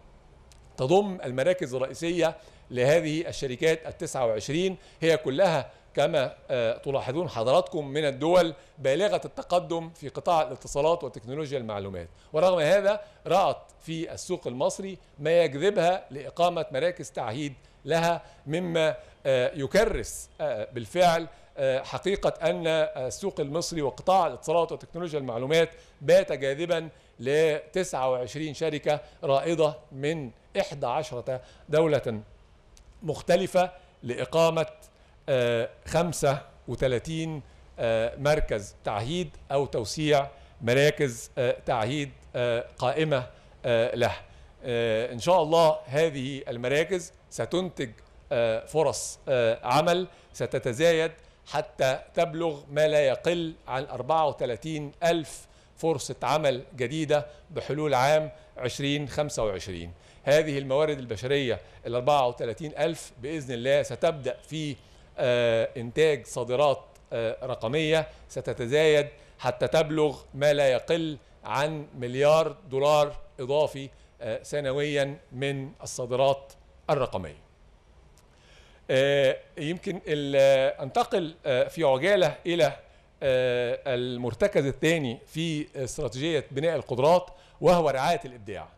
تضم المراكز الرئيسية لهذه الشركات التسعة وعشرين هي كلها كما آه، تلاحظون حضراتكم من الدول بالغة التقدم في قطاع الاتصالات وتكنولوجيا المعلومات ورغم هذا رأت في السوق المصري ما يجذبها لإقامة مراكز تعهيد لها مما آه، يكرس آه، بالفعل حقيقة أن السوق المصري وقطاع الاتصالات وتكنولوجيا المعلومات بات جاذبا ل 29 شركة رائدة من 11 دولة مختلفة لإقامة 35 آه، آه، مركز تعهيد أو توسيع مراكز آه، تعهيد قائمة لها إن شاء الله هذه المراكز ستنتج فرص عمل ستتزايد حتى تبلغ ما لا يقل عن 34 ألف فرصة عمل جديدة بحلول عام 2025 هذه الموارد البشرية ال 34 ألف بإذن الله ستبدأ في آه، إنتاج صادرات آه، رقمية ستتزايد حتى تبلغ ما لا يقل عن مليار دولار إضافي آه، سنويا من الصادرات الرقمية يمكن أنتقل في عجالة إلى آه، المرتكز الثاني في استراتيجيه بناء القدرات وهو رعايه الابداع.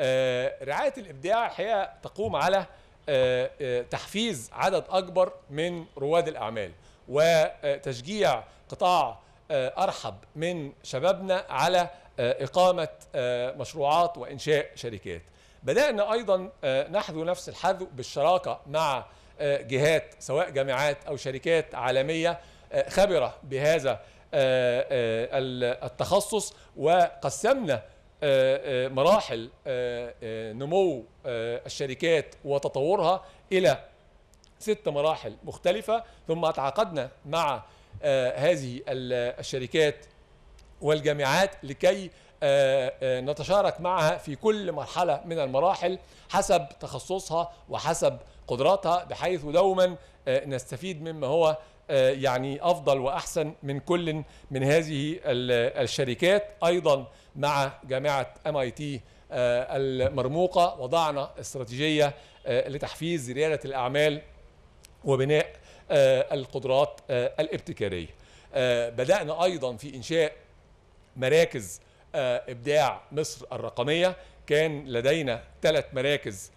آه، رعايه الابداع الحقيقه تقوم على آه، تحفيز عدد اكبر من رواد الاعمال وتشجيع قطاع ارحب من شبابنا على اقامه مشروعات وانشاء شركات. بدانا ايضا نحذو نفس الحذو بالشراكه مع جهات سواء جامعات او شركات عالميه آه، خبرة بهذا آه، آه، التخصص وقسمنا مراحل نمو الشركات وتطورها إلى ست مراحل مختلفة ثم تعاقدنا مع هذه الشركات والجامعات لكي نتشارك معها في كل مرحلة من المراحل حسب تخصصها وحسب قدراتها بحيث دوما نستفيد مما هو آه، يعني افضل واحسن من كل من هذه الشركات ايضا مع جامعه ام اي تي المرموقه وضعنا استراتيجيه آه، لتحفيز رياده الاعمال وبناء آه، القدرات الابتكاريه بدانا ايضا في انشاء مراكز ابداع مصر الرقميه كان لدينا ثلاث مراكز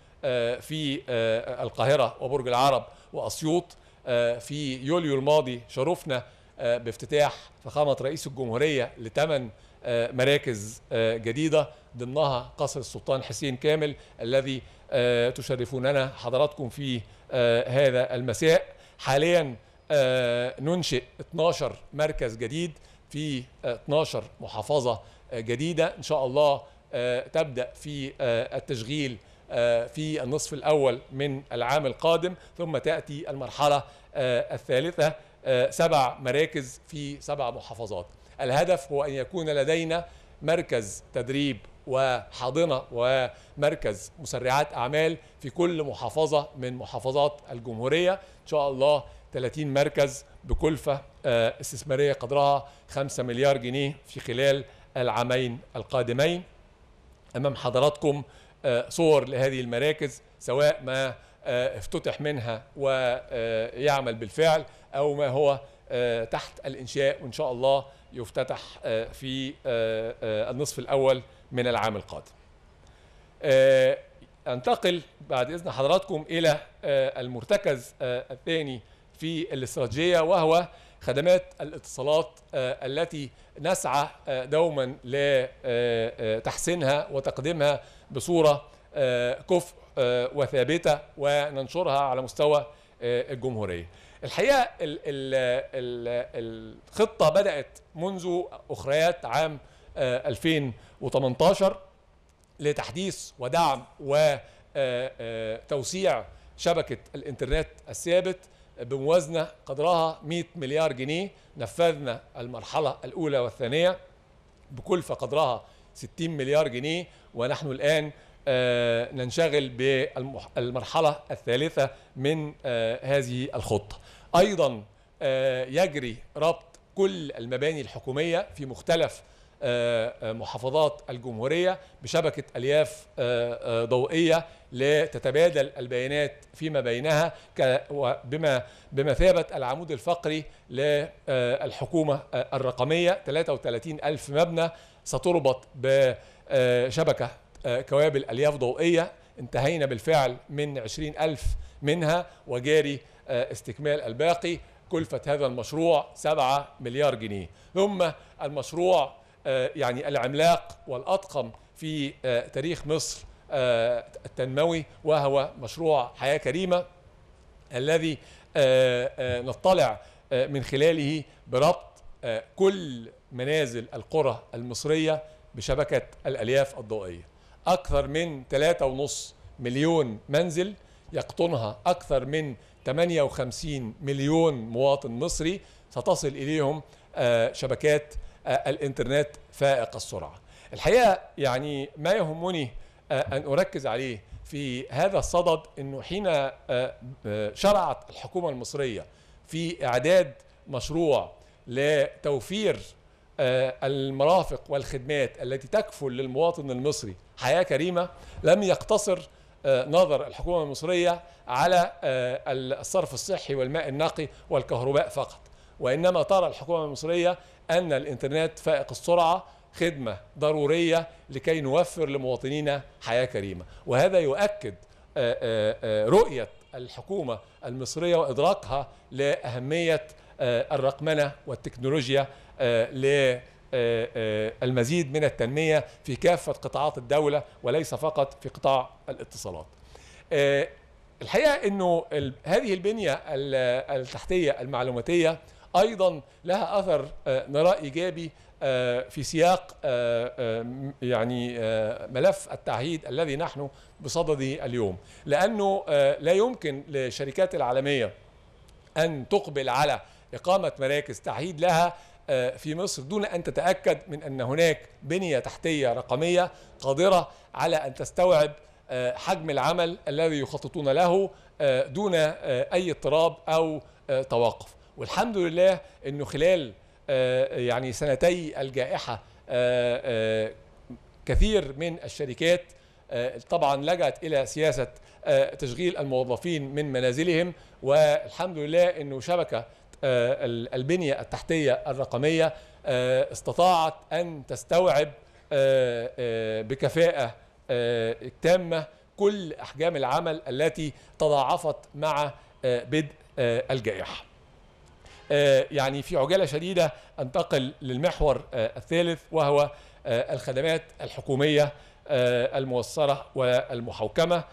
في القاهره وبرج العرب واسيوط آه، في يوليو الماضي شرفنا آه، بافتتاح فخامة رئيس الجمهورية لثمان آه، مراكز جديدة ضمنها قصر السلطان حسين كامل الذي تشرفوننا حضراتكم فيه هذا المساء حاليا ننشئ 12 مركز جديد في 12 محافظة جديدة إن شاء الله تبدأ في التشغيل آه، في النصف الأول من العام القادم ثم تأتي المرحلة آه، الثالثة آه، سبع مراكز في سبع محافظات الهدف هو أن يكون لدينا مركز تدريب وحاضنة ومركز مسرعات أعمال في كل محافظة من محافظات الجمهورية إن شاء الله 30 مركز بكلفة استثمارية قدرها 5 مليار جنيه في خلال العامين القادمين أمام حضراتكم آه، صور لهذه المراكز سواء ما آه، افتتح منها ويعمل آه، بالفعل أو ما هو تحت الإنشاء وإن شاء الله يفتتح في النصف الأول من العام القادم أنتقل بعد إذن حضراتكم إلى المرتكز الثاني في الاستراتيجية وهو خدمات الاتصالات التي نسعى دوما لتحسينها وتقديمها بصوره آه، كفء آه، وثابته وننشرها على مستوى آه، الجمهوريه. الحقيقه الخطه بدات منذ اخريات عام 2018 لتحديث ودعم وتوسيع شبكه الانترنت الثابت بموازنه قدرها 100 مليار جنيه نفذنا المرحله الاولى والثانيه بكلفه قدرها 60 مليار جنيه ونحن الآن آه، ننشغل بالمرحلة الثالثة من آه، هذه الخطة أيضا آه، يجري ربط كل المباني الحكومية في مختلف محافظات الجمهورية بشبكة ألياف ضوئية لتتبادل البيانات فيما بينها بما بمثابة العمود الفقري للحكومة الرقمية 33 ألف مبنى ستربط بشبكة آه، كوابل ألياف ضوئية انتهينا بالفعل من 20 ألف منها وجاري آه، استكمال الباقي كلفة هذا المشروع 7 مليار جنيه ثم المشروع آه، يعني العملاق والأطقم في تاريخ مصر التنموي وهو مشروع حياة كريمة الذي نطلع من خلاله بربط كل منازل القرى المصرية بشبكة الألياف الضوئية أكثر من 3.5 مليون منزل يقطنها أكثر من 58 مليون مواطن مصري ستصل إليهم آه، شبكات آه، الإنترنت فائق السرعة الحقيقة يعني ما يهمني آه، أن أركز عليه في هذا الصدد أنه حين شرعت الحكومة المصرية في إعداد مشروع لتوفير آه، المرافق والخدمات التي تكفل للمواطن المصري حياة كريمة لم يقتصر آه، نظر الحكومة المصرية على آه، الصرف الصحي والماء النقي والكهرباء فقط وإنما ترى الحكومة المصرية أن الإنترنت فائق السرعة خدمة ضرورية لكي نوفر لمواطنينا حياة كريمة وهذا يؤكد رؤية الحكومة المصرية وإدراكها لأهمية الرقمنة والتكنولوجيا آه، للمزيد آه، آه، من التنمية في كافة قطاعات الدولة وليس فقط في قطاع الاتصالات الحقيقة أنه هذه البنية التحتية المعلوماتية أيضا لها أثر نرى إيجابي في سياق يعني ملف التعهيد الذي نحن بصدده اليوم لأنه لا يمكن للشركات العالمية أن تقبل على إقامة مراكز تعهيد لها آه، في مصر دون أن تتأكد من أن هناك بنية تحتية رقمية قادرة على أن تستوعب آه، حجم العمل الذي يخططون له آه، دون أي اضطراب أو توقف والحمد لله أنه خلال يعني سنتي الجائحة كثير من الشركات طبعا لجأت إلى سياسة تشغيل الموظفين من منازلهم والحمد لله أنه شبكة آه، البنية التحتية الرقمية آه، استطاعت أن تستوعب آه، بكفاءة تامة كل أحجام العمل التي تضاعفت مع بدء الجائحة يعني في عجالة شديدة أنتقل للمحور الثالث وهو الخدمات الحكومية الموصرة والمحوكمة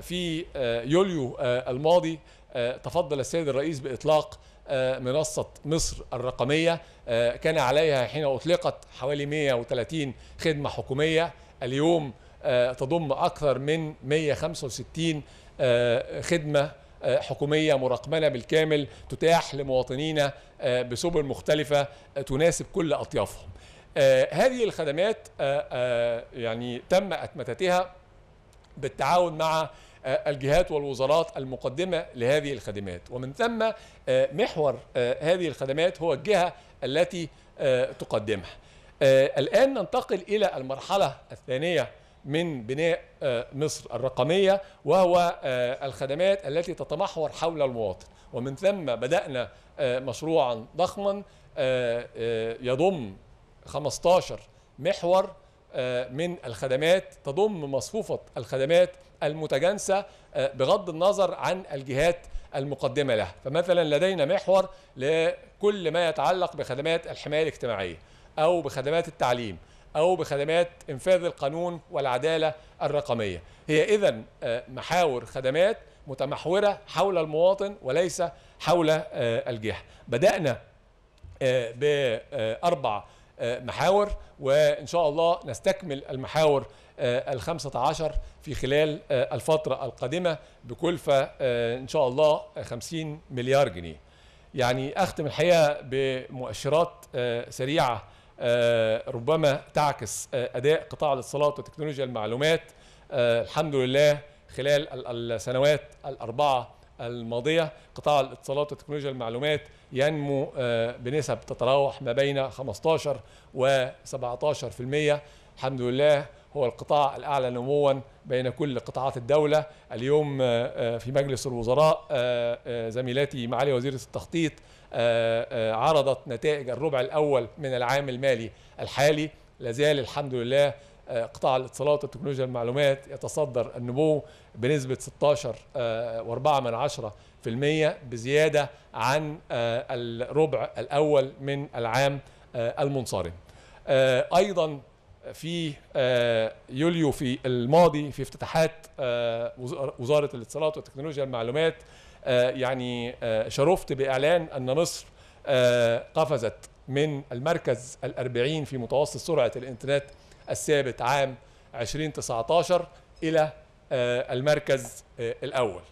في يوليو الماضي آه، تفضل السيد الرئيس بإطلاق آه، منصة مصر الرقمية آه، كان عليها حين أطلقت حوالي 130 خدمة حكومية اليوم تضم أكثر من 165 خدمة حكومية مرقمنة بالكامل تتاح لمواطنينا بسبل مختلفة تناسب كل أطيافهم هذه الخدمات يعني تم أتمتتها بالتعاون مع آه، الجهات والوزارات المقدمة لهذه الخدمات ومن ثم آه، محور آه، هذه الخدمات هو الجهة التي تقدمها الآن ننتقل إلى المرحلة الثانية من بناء مصر الرقمية وهو الخدمات التي تتمحور حول المواطن ومن ثم بدأنا مشروعا ضخما يضم 15 محور من الخدمات تضم مصفوفة الخدمات المتجانسة آه، بغض النظر عن الجهات المقدمة لها فمثلا لدينا محور لكل ما يتعلق بخدمات الحماية الاجتماعية أو بخدمات التعليم أو بخدمات إنفاذ القانون والعدالة الرقمية هي إذا آه، محاور خدمات متمحورة حول المواطن وليس حول آه، الجهة بدأنا بأربع محاور وإن شاء الله نستكمل المحاور آه، الخمسة عشر في خلال آه، الفترة القادمة بكلفة آه، إن شاء الله خمسين مليار جنيه يعني أختم الحقيقة بمؤشرات سريعة ربما تعكس أداء قطاع الاتصالات وتكنولوجيا المعلومات الحمد لله خلال السنوات الأربعة الماضية قطاع الاتصالات وتكنولوجيا المعلومات ينمو آه، بنسب تتراوح ما بين 15 و 17% الحمد لله هو القطاع الأعلى نموا بين كل قطاعات الدولة اليوم آه، آه، في مجلس الوزراء زميلاتي معالي وزيرة التخطيط عرضت نتائج الربع الأول من العام المالي الحالي لازال الحمد لله آه، قطاع الاتصالات وتكنولوجيا المعلومات يتصدر النمو بنسبة 16.4 في المية بزيادة عن آه، الربع الأول من العام آه، المنصرم أيضا في يوليو في الماضي في افتتاحات وزارة الاتصالات وتكنولوجيا المعلومات يعني شرفت بإعلان أن مصر قفزت من المركز الأربعين في متوسط سرعة الإنترنت الثابت عام 2019 إلى آه، المركز آه، الأول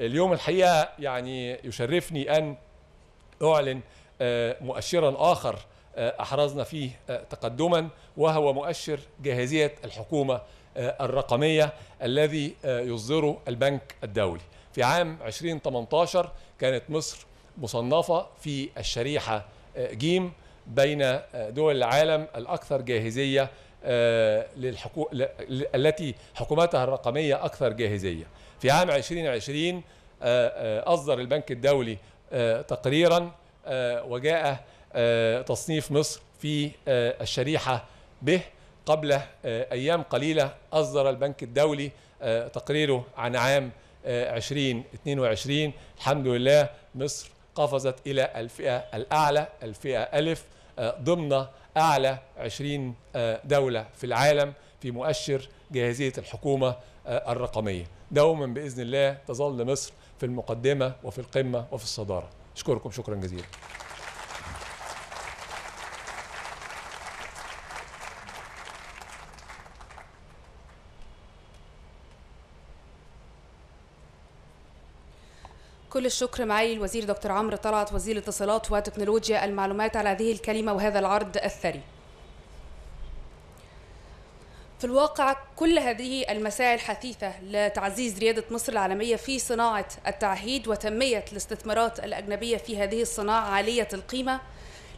اليوم الحقيقة يعني يشرفني أن أعلن آه، مؤشرا آخر أحرزنا فيه تقدما وهو مؤشر جاهزية الحكومة الرقمية الذي يصدره البنك الدولي في عام 2018 كانت مصر مصنفة في الشريحة جيم بين دول العالم الأكثر جاهزية آه، للحكو... التي حكوماتها الرقمية أكثر جاهزية في عام 2020 آه، آه، أصدر البنك الدولي تقريرا وجاء تصنيف مصر في الشريحة به قبل أيام قليلة أصدر البنك الدولي تقريره عن عام 2022 الحمد لله مصر قفزت إلى الفئة الأعلى الفئة ألف ضمن أعلى 20 آه، دولة في العالم في مؤشر جاهزية الحكومة آه، الرقمية دوما بإذن الله تظل مصر في المقدمة وفي القمة وفي الصدارة أشكركم شكرا جزيلا كل الشكر معالي الوزير دكتور عمرو طلعت وزير الاتصالات وتكنولوجيا المعلومات على هذه الكلمة وهذا العرض الثري في الواقع كل هذه المساعي الحثيثة لتعزيز ريادة مصر العالمية في صناعة التعهيد وتنمية الاستثمارات الأجنبية في هذه الصناعة عالية القيمة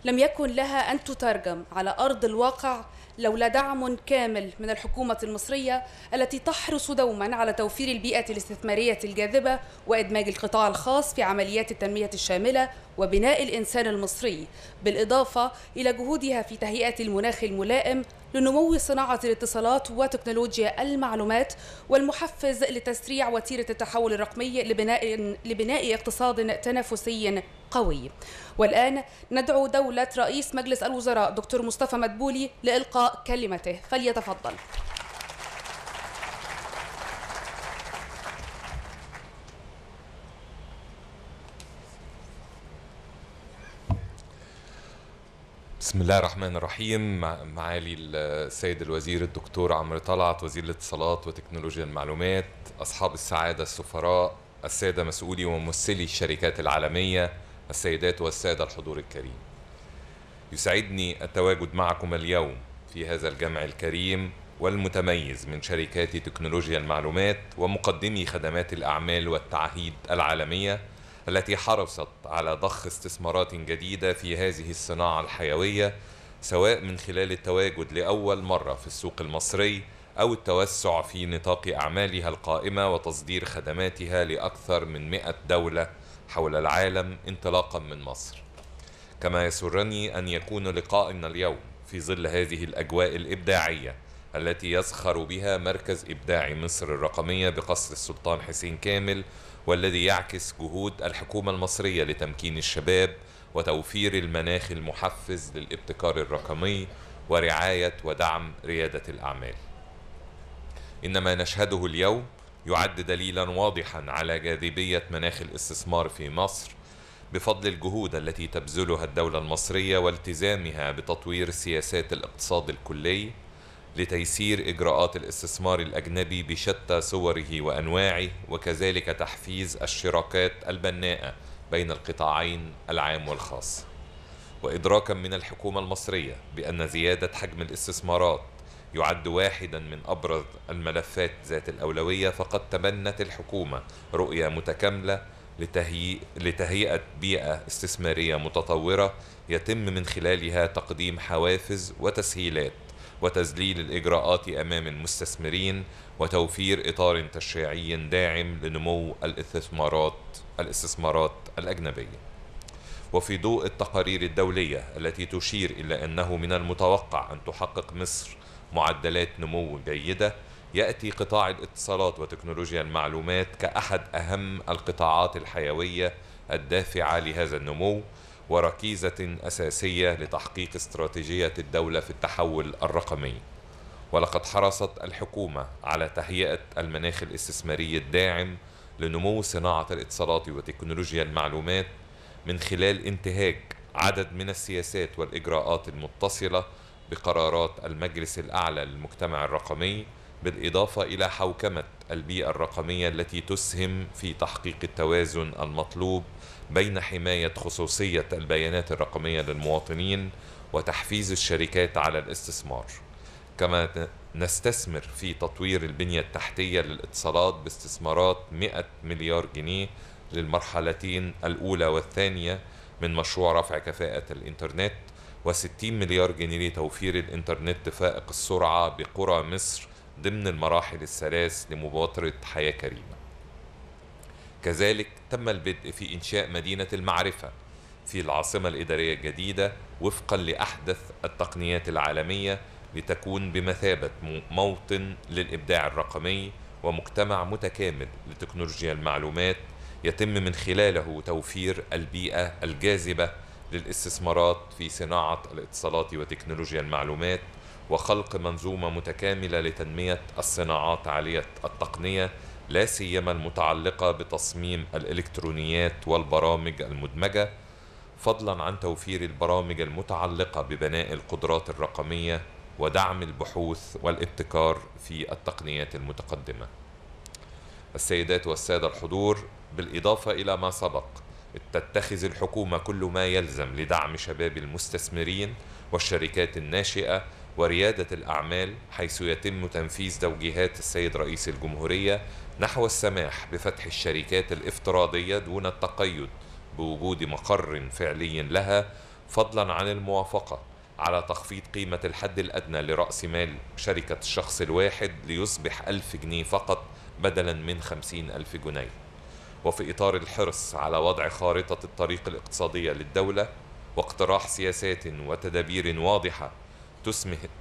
لم يكن لها أن تترجم على أرض الواقع لولا دعم كامل من الحكومة المصرية التي تحرص دوما على توفير البيئة الاستثمارية الجاذبة وإدماج القطاع الخاص في عمليات التنمية الشاملة وبناء الإنسان المصري بالإضافة إلى جهودها في تهيئة المناخ الملائم لنمو صناعة الاتصالات وتكنولوجيا المعلومات والمحفز لتسريع وتيرة التحول الرقمي لبناء, لبناء اقتصاد تنافسي قوي والآن ندعو دولة رئيس مجلس الوزراء دكتور مصطفى مدبولي لإلقاء كلمته فليتفضل بسم الله الرحمن الرحيم معالي السيد الوزير الدكتور عمرو طلعت وزير الاتصالات وتكنولوجيا المعلومات أصحاب السعادة السفراء السادة مسؤولي وممثلي الشركات العالمية السيدات والسادة الحضور الكريم يسعدني التواجد معكم اليوم في هذا الجمع الكريم والمتميز من شركات تكنولوجيا المعلومات ومقدمي خدمات الأعمال والتعهيد العالمية التي حرصت على ضخ استثمارات جديدة في هذه الصناعة الحيوية سواء من خلال التواجد لأول مرة في السوق المصري أو التوسع في نطاق أعمالها القائمة وتصدير خدماتها لأكثر من 100 دولة حول العالم انطلاقا من مصر. كما يسرني أن يكون لقائنا اليوم في ظل هذه الأجواء الإبداعية التي يزخر بها مركز إبداع مصر الرقمية بقصر السلطان حسين كامل والذي يعكس جهود الحكومة المصرية لتمكين الشباب وتوفير المناخ المحفز للابتكار الرقمي ورعاية ودعم ريادة الأعمال. إن ما نشهده اليوم يعد دليلا واضحا على جاذبية مناخ الاستثمار في مصر بفضل الجهود التي تبذلها الدولة المصرية والتزامها بتطوير سياسات الاقتصاد الكلي لتيسير إجراءات الاستثمار الأجنبي بشتى صوره وأنواعه وكذلك تحفيز الشراكات البناءة بين القطاعين العام والخاص وإدراكا من الحكومة المصرية بأن زيادة حجم الاستثمارات يعد واحدا من أبرز الملفات ذات الأولوية فقد تبنت الحكومة رؤية متكاملة لتهيئ لتهيئة بيئة استثمارية متطورة يتم من خلالها تقديم حوافز وتسهيلات وتذليل الإجراءات أمام المستثمرين وتوفير إطار تشريعي داعم لنمو الاستثمارات الاستثمارات الأجنبية. وفي ضوء التقارير الدولية التي تشير إلى أنه من المتوقع أن تحقق مصر معدلات نمو جيدة يأتي قطاع الاتصالات وتكنولوجيا المعلومات كأحد أهم القطاعات الحيوية الدافعة لهذا النمو وركيزة أساسية لتحقيق استراتيجية الدولة في التحول الرقمي ولقد حرصت الحكومة على تهيئة المناخ الاستثماري الداعم لنمو صناعة الاتصالات وتكنولوجيا المعلومات من خلال انتهاج عدد من السياسات والإجراءات المتصلة بقرارات المجلس الأعلى للمجتمع الرقمي بالإضافة إلى حوكمة البيئة الرقمية التي تسهم في تحقيق التوازن المطلوب بين حماية خصوصية البيانات الرقمية للمواطنين وتحفيز الشركات على الاستثمار كما نستثمر في تطوير البنية التحتية للاتصالات باستثمارات 100 مليار جنيه للمرحلتين الأولى والثانية من مشروع رفع كفاءة الإنترنت و60 مليار جنيه لتوفير الإنترنت فائق السرعة بقرى مصر ضمن المراحل الثلاث لمبادرة حياة كريمة كذلك تم البدء في إنشاء مدينة المعرفة في العاصمة الإدارية الجديدة وفقا لأحدث التقنيات العالمية لتكون بمثابة موطن للإبداع الرقمي ومجتمع متكامل لتكنولوجيا المعلومات يتم من خلاله توفير البيئة الجاذبة للاستثمارات في صناعة الاتصالات وتكنولوجيا المعلومات وخلق منظومة متكاملة لتنمية الصناعات عالية التقنية لا سيما المتعلقة بتصميم الإلكترونيات والبرامج المدمجة فضلا عن توفير البرامج المتعلقة ببناء القدرات الرقمية ودعم البحوث والابتكار في التقنيات المتقدمة. السيدات والسادة الحضور بالإضافة إلى ما سبق تتخذ الحكومة كل ما يلزم لدعم شباب المستثمرين والشركات الناشئة وريادة الأعمال حيث يتم تنفيذ توجيهات السيد رئيس الجمهورية نحو السماح بفتح الشركات الافتراضية دون التقيد بوجود مقر فعلي لها فضلا عن الموافقة على تخفيض قيمة الحد الأدنى لرأس مال شركة الشخص الواحد ليصبح ألف جنيه فقط بدلا من خمسين ألف جنيه وفي إطار الحرص على وضع خارطة الطريق الاقتصادية للدولة واقتراح سياسات وتدابير واضحة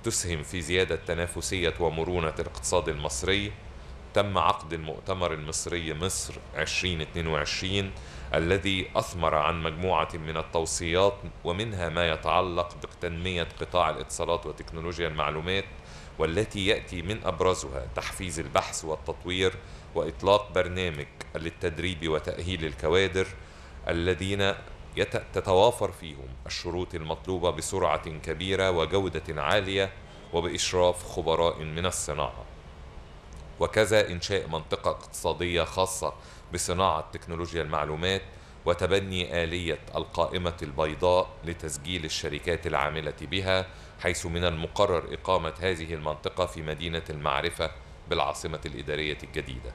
تسهم في زيادة تنافسية ومرونة الاقتصاد المصري تم عقد المؤتمر المصري مصر 2022 الذي أثمر عن مجموعة من التوصيات ومنها ما يتعلق بتنمية قطاع الاتصالات وتكنولوجيا المعلومات والتي يأتي من أبرزها تحفيز البحث والتطوير وإطلاق برنامج للتدريب وتأهيل الكوادر الذين تتوافر فيهم الشروط المطلوبة بسرعة كبيرة وجودة عالية وبإشراف خبراء من الصناعة وكذا إنشاء منطقة اقتصادية خاصة بصناعة تكنولوجيا المعلومات وتبني آلية القائمة البيضاء لتسجيل الشركات العاملة بها حيث من المقرر إقامة هذه المنطقة في مدينة المعرفة بالعاصمة الإدارية الجديدة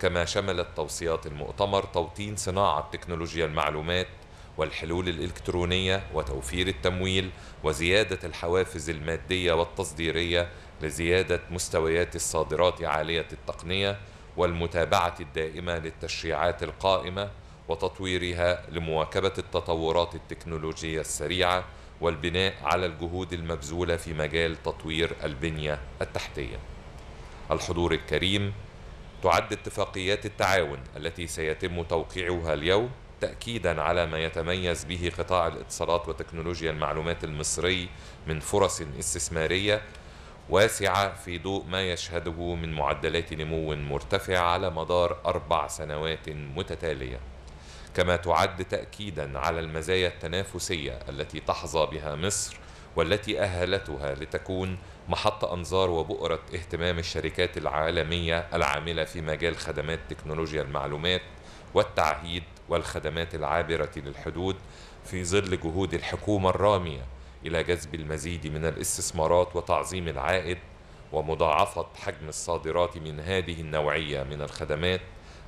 كما شملت توصيات المؤتمر توطين صناعة تكنولوجيا المعلومات والحلول الإلكترونية وتوفير التمويل وزيادة الحوافز المادية والتصديرية لزيادة مستويات الصادرات عالية التقنية والمتابعة الدائمة للتشريعات القائمة وتطويرها لمواكبة التطورات التكنولوجية السريعة والبناء على الجهود المبذولة في مجال تطوير البنية التحتية. الحضور الكريم تعد اتفاقيات التعاون التي سيتم توقيعها اليوم تأكيدا على ما يتميز به قطاع الاتصالات وتكنولوجيا المعلومات المصري من فرص استثمارية واسعة في ضوء ما يشهده من معدلات نمو مرتفع على مدار أربع سنوات متتالية كما تعد تأكيدا على المزايا التنافسية التي تحظى بها مصر والتي أهلتها لتكون محط أنظار وبؤرة اهتمام الشركات العالمية العاملة في مجال خدمات تكنولوجيا المعلومات والتعهيد والخدمات العابرة للحدود في ظل جهود الحكومة الرامية إلى جذب المزيد من الاستثمارات وتعظيم العائد ومضاعفة حجم الصادرات من هذه النوعية من الخدمات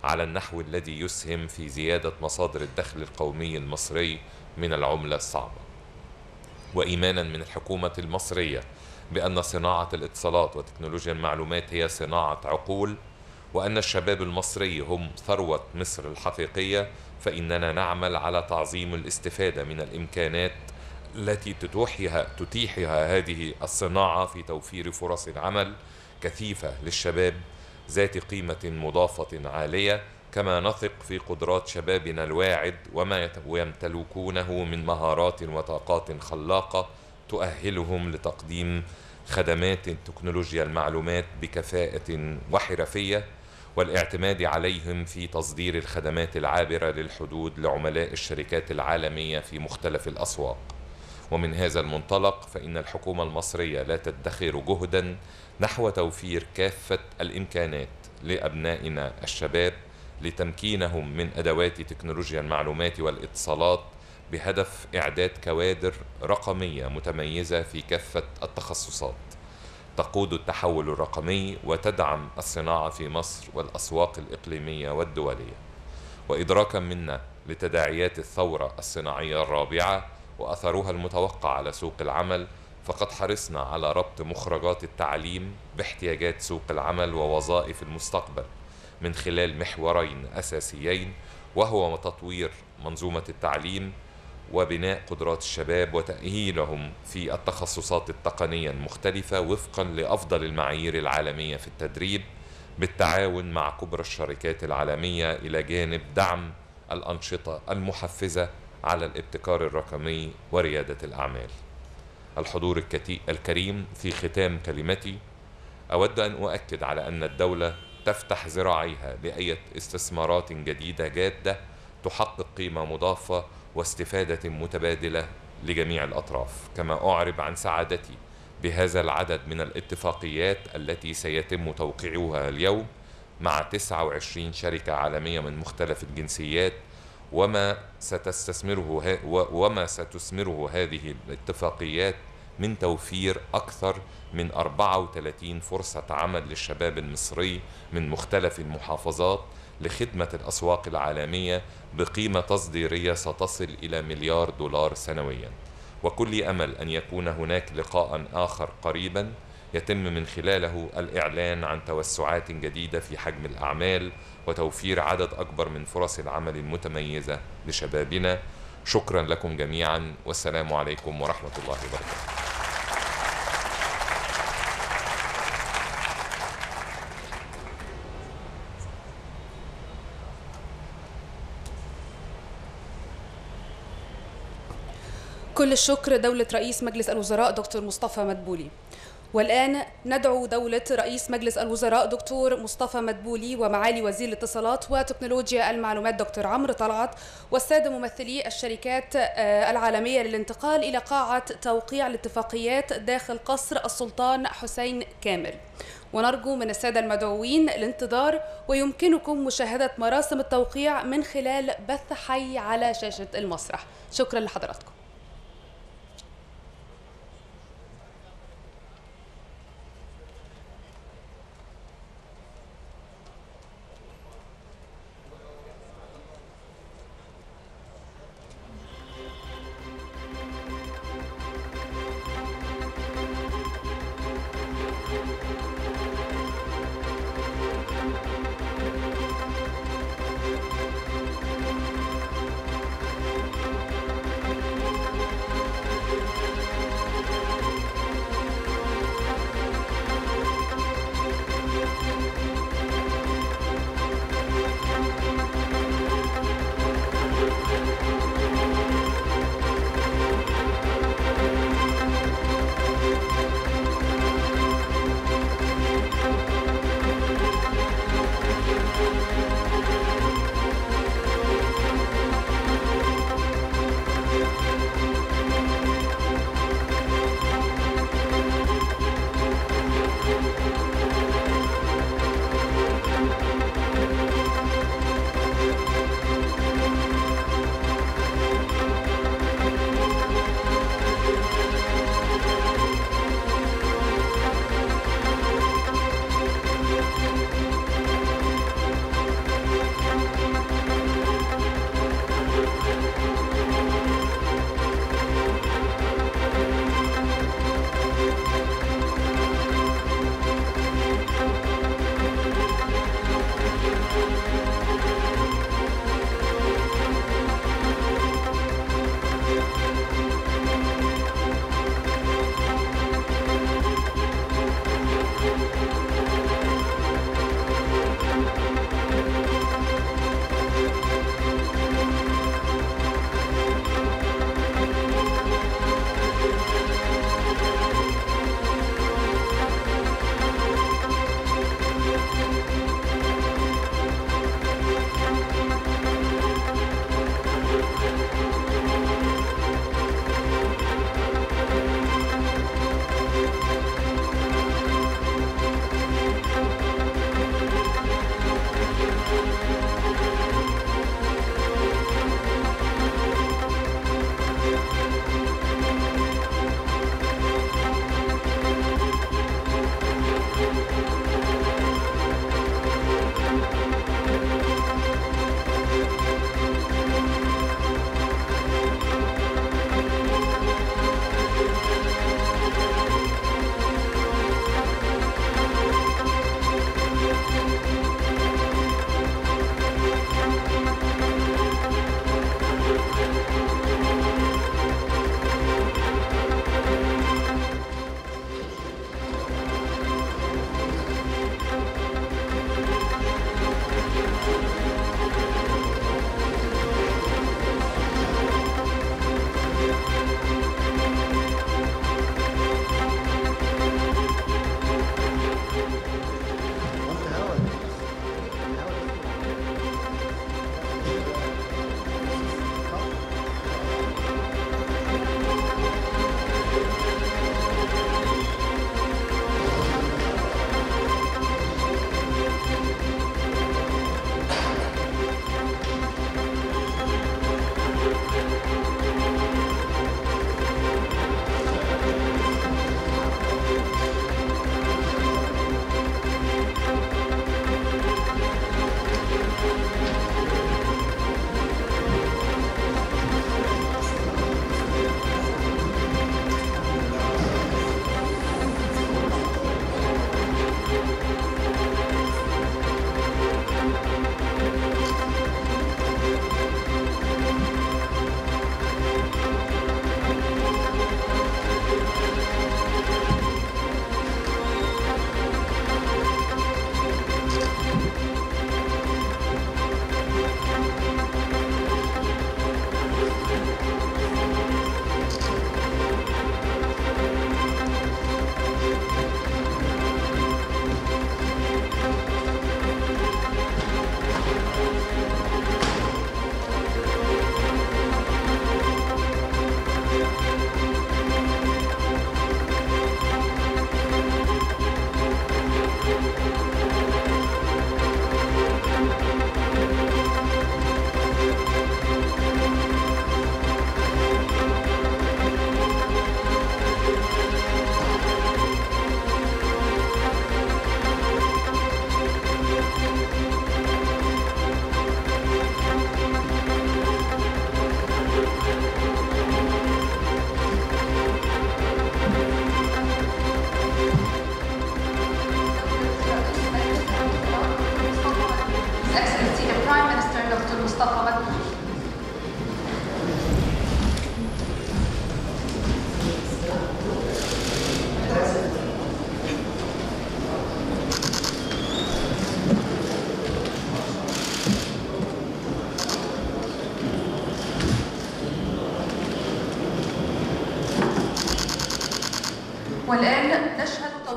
على النحو الذي يسهم في زيادة مصادر الدخل القومي المصري من العملة الصعبة وإيمانا من الحكومة المصرية بأن صناعة الاتصالات وتكنولوجيا المعلومات هي صناعة عقول وأن الشباب المصري هم ثروة مصر الحقيقية فإننا نعمل على تعظيم الاستفادة من الإمكانات التي تتوحيها تتيحها هذه الصناعة في توفير فرص عمل كثيفة للشباب ذات قيمة مضافة عالية كما نثق في قدرات شبابنا الواعد وما يمتلكونه من مهارات وطاقات خلاقة تؤهلهم لتقديم خدمات تكنولوجيا المعلومات بكفاءة وحرفية والاعتماد عليهم في تصدير الخدمات العابرة للحدود لعملاء الشركات العالمية في مختلف الأسواق ومن هذا المنطلق فإن الحكومة المصرية لا تدخر جهدا نحو توفير كافة الإمكانات لأبنائنا الشباب لتمكينهم من أدوات تكنولوجيا المعلومات والاتصالات بهدف إعداد كوادر رقمية متميزة في كافة التخصصات تقود التحول الرقمي وتدعم الصناعة في مصر والأسواق الإقليمية والدولية وإدراكا منا لتداعيات الثورة الصناعية الرابعة وأثرها المتوقع على سوق العمل فقد حرصنا على ربط مخرجات التعليم باحتياجات سوق العمل ووظائف المستقبل من خلال محورين أساسيين وهو تطوير منظومة التعليم وبناء قدرات الشباب وتأهيلهم في التخصصات التقنية المختلفة وفقا لأفضل المعايير العالمية في التدريب بالتعاون مع كبرى الشركات العالمية إلى جانب دعم الأنشطة المحفزة على الابتكار الرقمي وريادة الأعمال. الحضور الكريم في ختام كلمتي أود أن أؤكد على أن الدولة تفتح ذراعيها لأية استثمارات جديدة جادة تحقق قيمة مضافة واستفادة متبادلة لجميع الأطراف كما أعرب عن سعادتي بهذا العدد من الاتفاقيات التي سيتم توقيعها اليوم مع 29 شركة عالمية من مختلف الجنسيات وما ستستثمره وما ستثمره هذه الاتفاقيات من توفير أكثر من 34 فرصة عمل للشباب المصري من مختلف المحافظات لخدمة الأسواق العالمية بقيمة تصديرية ستصل إلى مليار دولار سنويا وكل أمل أن يكون هناك لقاء آخر قريبا يتم من خلاله الإعلان عن توسعات جديدة في حجم الأعمال وتوفير عدد أكبر من فرص العمل المتميزة لشبابنا شكرا لكم جميعا والسلام عليكم ورحمة الله وبركاته كل الشكر دولة رئيس مجلس الوزراء دكتور مصطفى مدبولي والآن ندعو دولة رئيس مجلس الوزراء دكتور مصطفى مدبولي ومعالي وزير الاتصالات وتكنولوجيا المعلومات دكتور عمرو طلعت والسادة ممثلي الشركات آه، العالمية للانتقال إلى قاعة توقيع الاتفاقيات داخل قصر السلطان حسين كامل ونرجو من السادة المدعوين الانتظار ويمكنكم مشاهدة مراسم التوقيع من خلال بث حي على شاشة المسرح شكرا لحضراتكم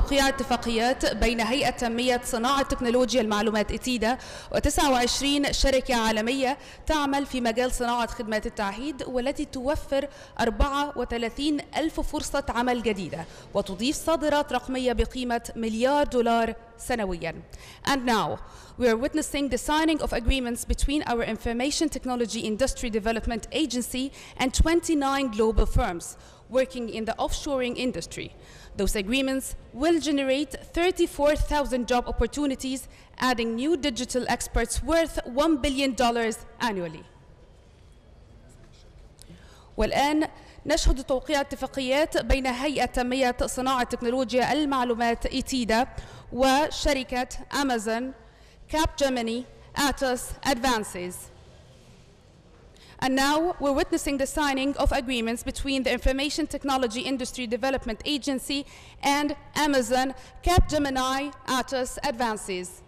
توقيع اتفاقيات بين هيئة تنمية صناعة تكنولوجيا المعلومات إتيدا و29 شركة عالمية تعمل في مجال صناعة خدمات التعهيد والتي توفر 34 ألف فرصة عمل جديدة وتضيف صادرات رقمية بقيمة مليار دولار سنويا. And now we are witnessing the signing of agreements between our information technology industry development agency and 29 global firms working in the offshoring industry. Those agreements will generate 34,000 job opportunities, adding new digital experts worth $1 billion annually. والآن نشهد توقيع اتفاقيات بين هيئة تنمية صناعة تكنولوجيا المعلومات إيتيدا وشركة أمازون كاب جيميني أتوس أدفانسز and now we're witnessing the signing of agreements between the Information Technology Industry Development Agency and Amazon, Capgemini, Atos Advances.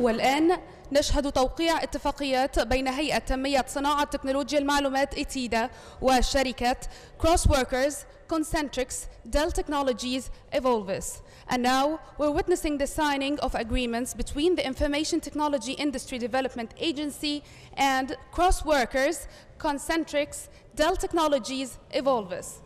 والآن نشهد توقيع اتفاقيات بين هيئة تنمية صناعة تكنولوجيا المعلومات إتيدا وشركة كروس وركرز Concentrix, Dell Technologies, Evolvis. And now we're witnessing the signing of agreements between the Information Technology Industry Development Agency and cross workers, Concentrix, Dell Technologies, Evolvis.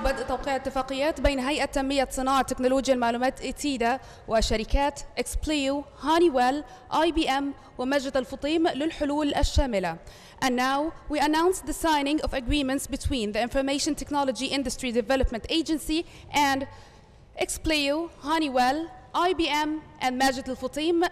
بدء توقيع اتفاقيات بين هيئة تنمية صناعة تكنولوجيا المعلومات إتيدا وشركات إكسبليو، هانيويل، آي بي إم ومجد الفطيم للحلول الشاملة. And now we announce the signing of agreements between the Information Technology Industry Development Agency and Explayo, Honeywell, IBM and Majid al futim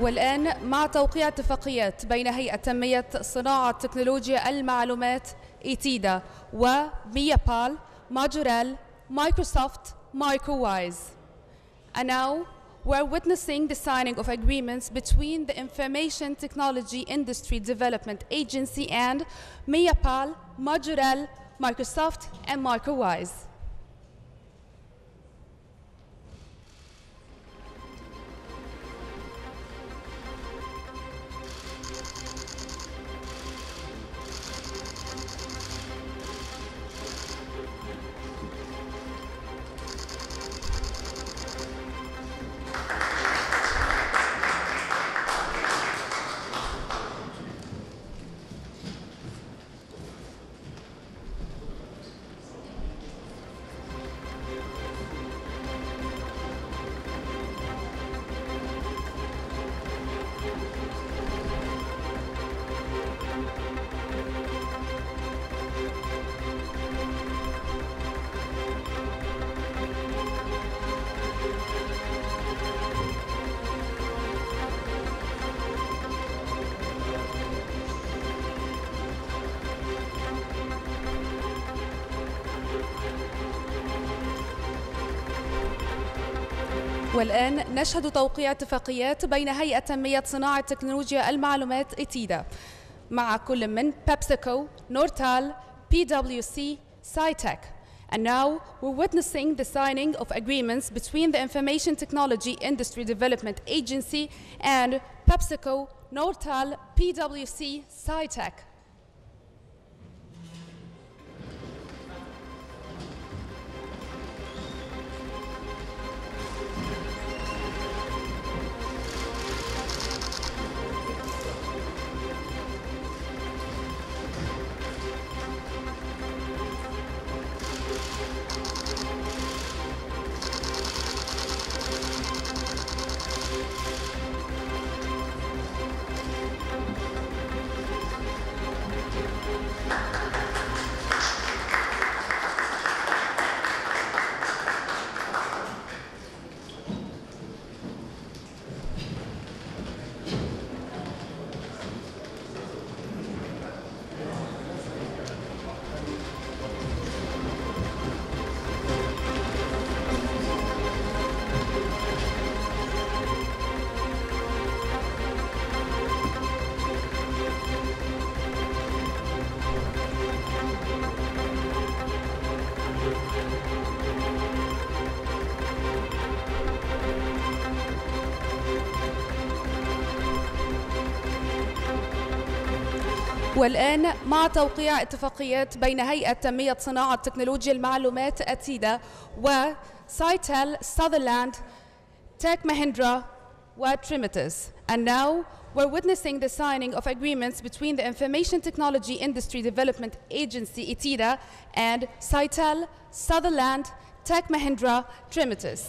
والآن مع توقيع اتفاقيات بين هيئة تنمية صناعة تكنولوجيا المعلومات إيتيدا وميابال Majorel, Microsoft, MicroWise. And now we're witnessing the signing of agreements between the Information Technology Industry Development Agency and Miapal, Majorel, Microsoft, and MicroWise. نشهد توقيع اتفاقيات بين هيئة تنمية صناعة تكنولوجيا المعلومات إتيدا مع كل من PepsiCo, Nortal, PwC, SciTech. And now we're witnessing the signing of agreements between the Information Technology Industry Development Agency and PepsiCo, Nortal, PwC, SciTech. والآن مع توقيع اتفاقيات بين هيئة تنمية صناعة تكنولوجيا المعلومات أتيدا وسايتل ساذرلاند Tech Mahindra Trimitus. And now we're witnessing the signing of agreements between the Information Technology Industry Development Agency, ETIDA and Sitel Sutherland Tech Mahindra Trimitus.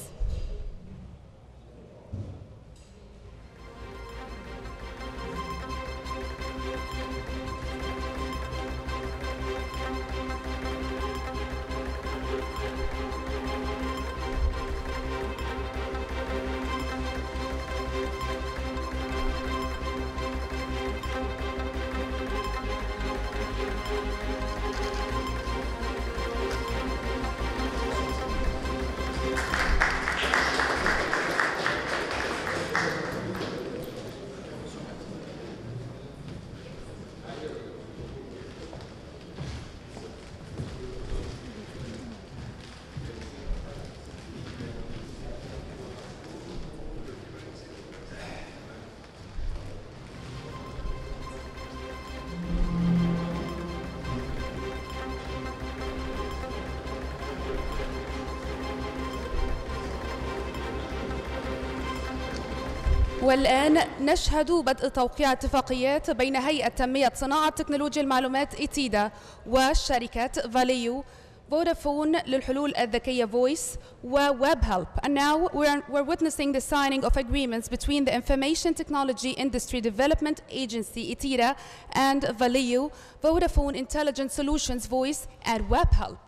الآن نشهد بدء توقيع اتفاقيات بين هيئة تنمية صناعة تكنولوجيا المعلومات إتيدا وشركة فاليو Vodafone للحلول الذكية Voice وويب هيلب. And now we're, we're witnessing the signing of agreements between the Information Technology Industry Development Agency ITIRA and Valeo, Vodafone Intelligent Solutions Voice and Web Help.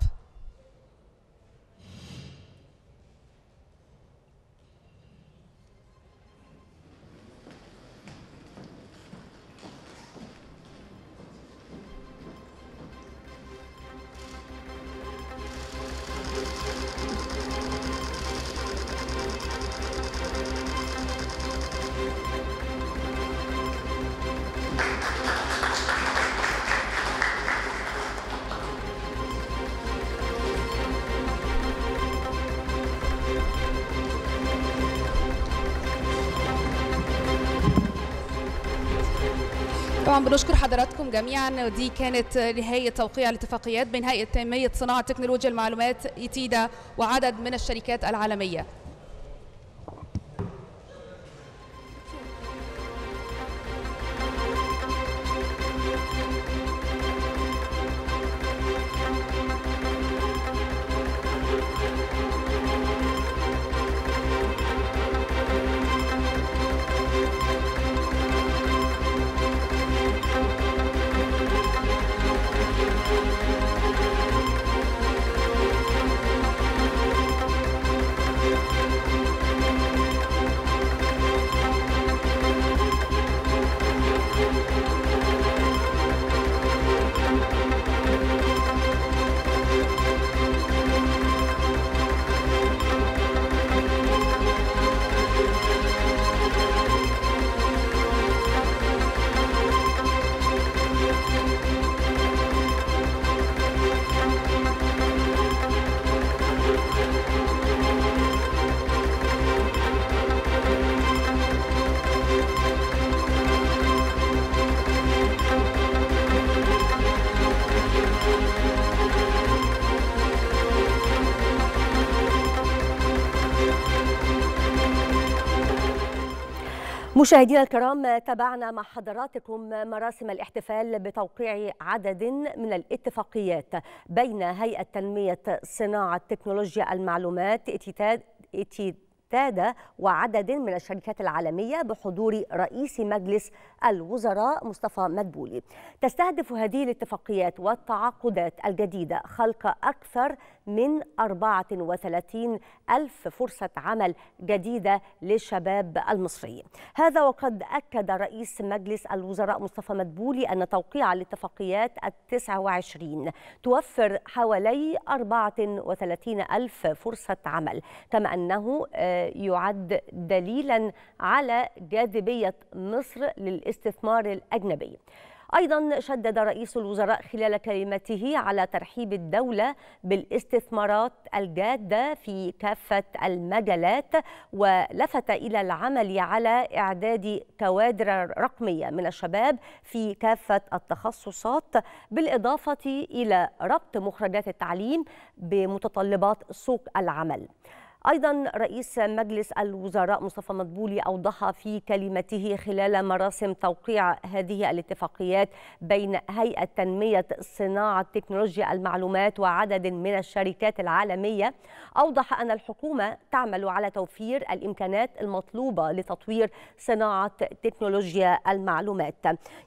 بنشكر حضراتكم جميعا ودي كانت نهاية توقيع الاتفاقيات بين هيئة تنمية صناعة تكنولوجيا المعلومات ايتيدا وعدد من الشركات العالمية مشاهدينا الكرام تابعنا مع حضراتكم مراسم الاحتفال بتوقيع عدد من الاتفاقيات بين هيئة تنمية صناعة تكنولوجيا المعلومات اتيتادا وعدد من الشركات العالمية بحضور رئيس مجلس الوزراء مصطفى مدبولي تستهدف هذه الاتفاقيات والتعاقدات الجديدة خلق أكثر من 34 ألف فرصة عمل جديدة للشباب المصري هذا وقد أكد رئيس مجلس الوزراء مصطفى مدبولي أن توقيع الاتفاقيات التسعة وعشرين توفر حوالي 34 ألف فرصة عمل كما أنه آه، يعد دليلا على جاذبية مصر للاستثمار الأجنبي أيضا شدد رئيس الوزراء خلال كلمته على ترحيب الدولة بالاستثمارات الجادة في كافة المجالات ولفت إلى العمل على إعداد كوادر رقمية من الشباب في كافة التخصصات بالإضافة إلى ربط مخرجات التعليم بمتطلبات سوق العمل أيضا رئيس مجلس الوزراء مصطفى مدبولي أوضح في كلمته خلال مراسم توقيع هذه الاتفاقيات بين هيئة تنمية صناعة تكنولوجيا المعلومات وعدد من الشركات العالمية أوضح أن الحكومة تعمل على توفير الإمكانات المطلوبة لتطوير صناعة تكنولوجيا المعلومات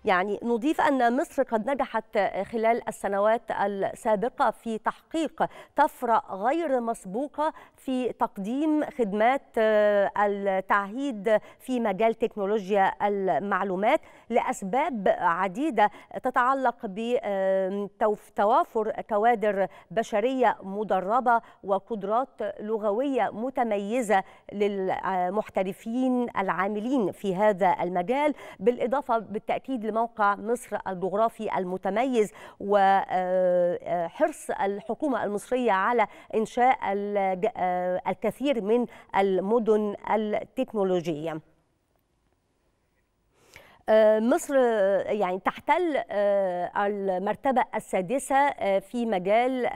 يعني نضيف أن مصر قد نجحت خلال السنوات السابقة في تحقيق طفرة غير مسبوقة في تقديم خدمات آه، التعهيد في مجال تكنولوجيا المعلومات لأسباب عديدة تتعلق بتوافر كوادر بشرية مدربة وقدرات لغوية متميزة للمحترفين العاملين في هذا المجال بالإضافة بالتأكيد لموقع مصر الجغرافي المتميز وحرص آه، آه، الحكومة المصرية على إنشاء كثير من المدن التكنولوجيه آه، مصر آه، يعني تحتل آه، المرتبة السادسة في مجال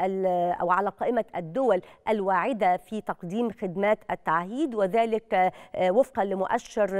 أو على قائمة الدول الواعدة في تقديم خدمات التعهيد وذلك وفقا لمؤشر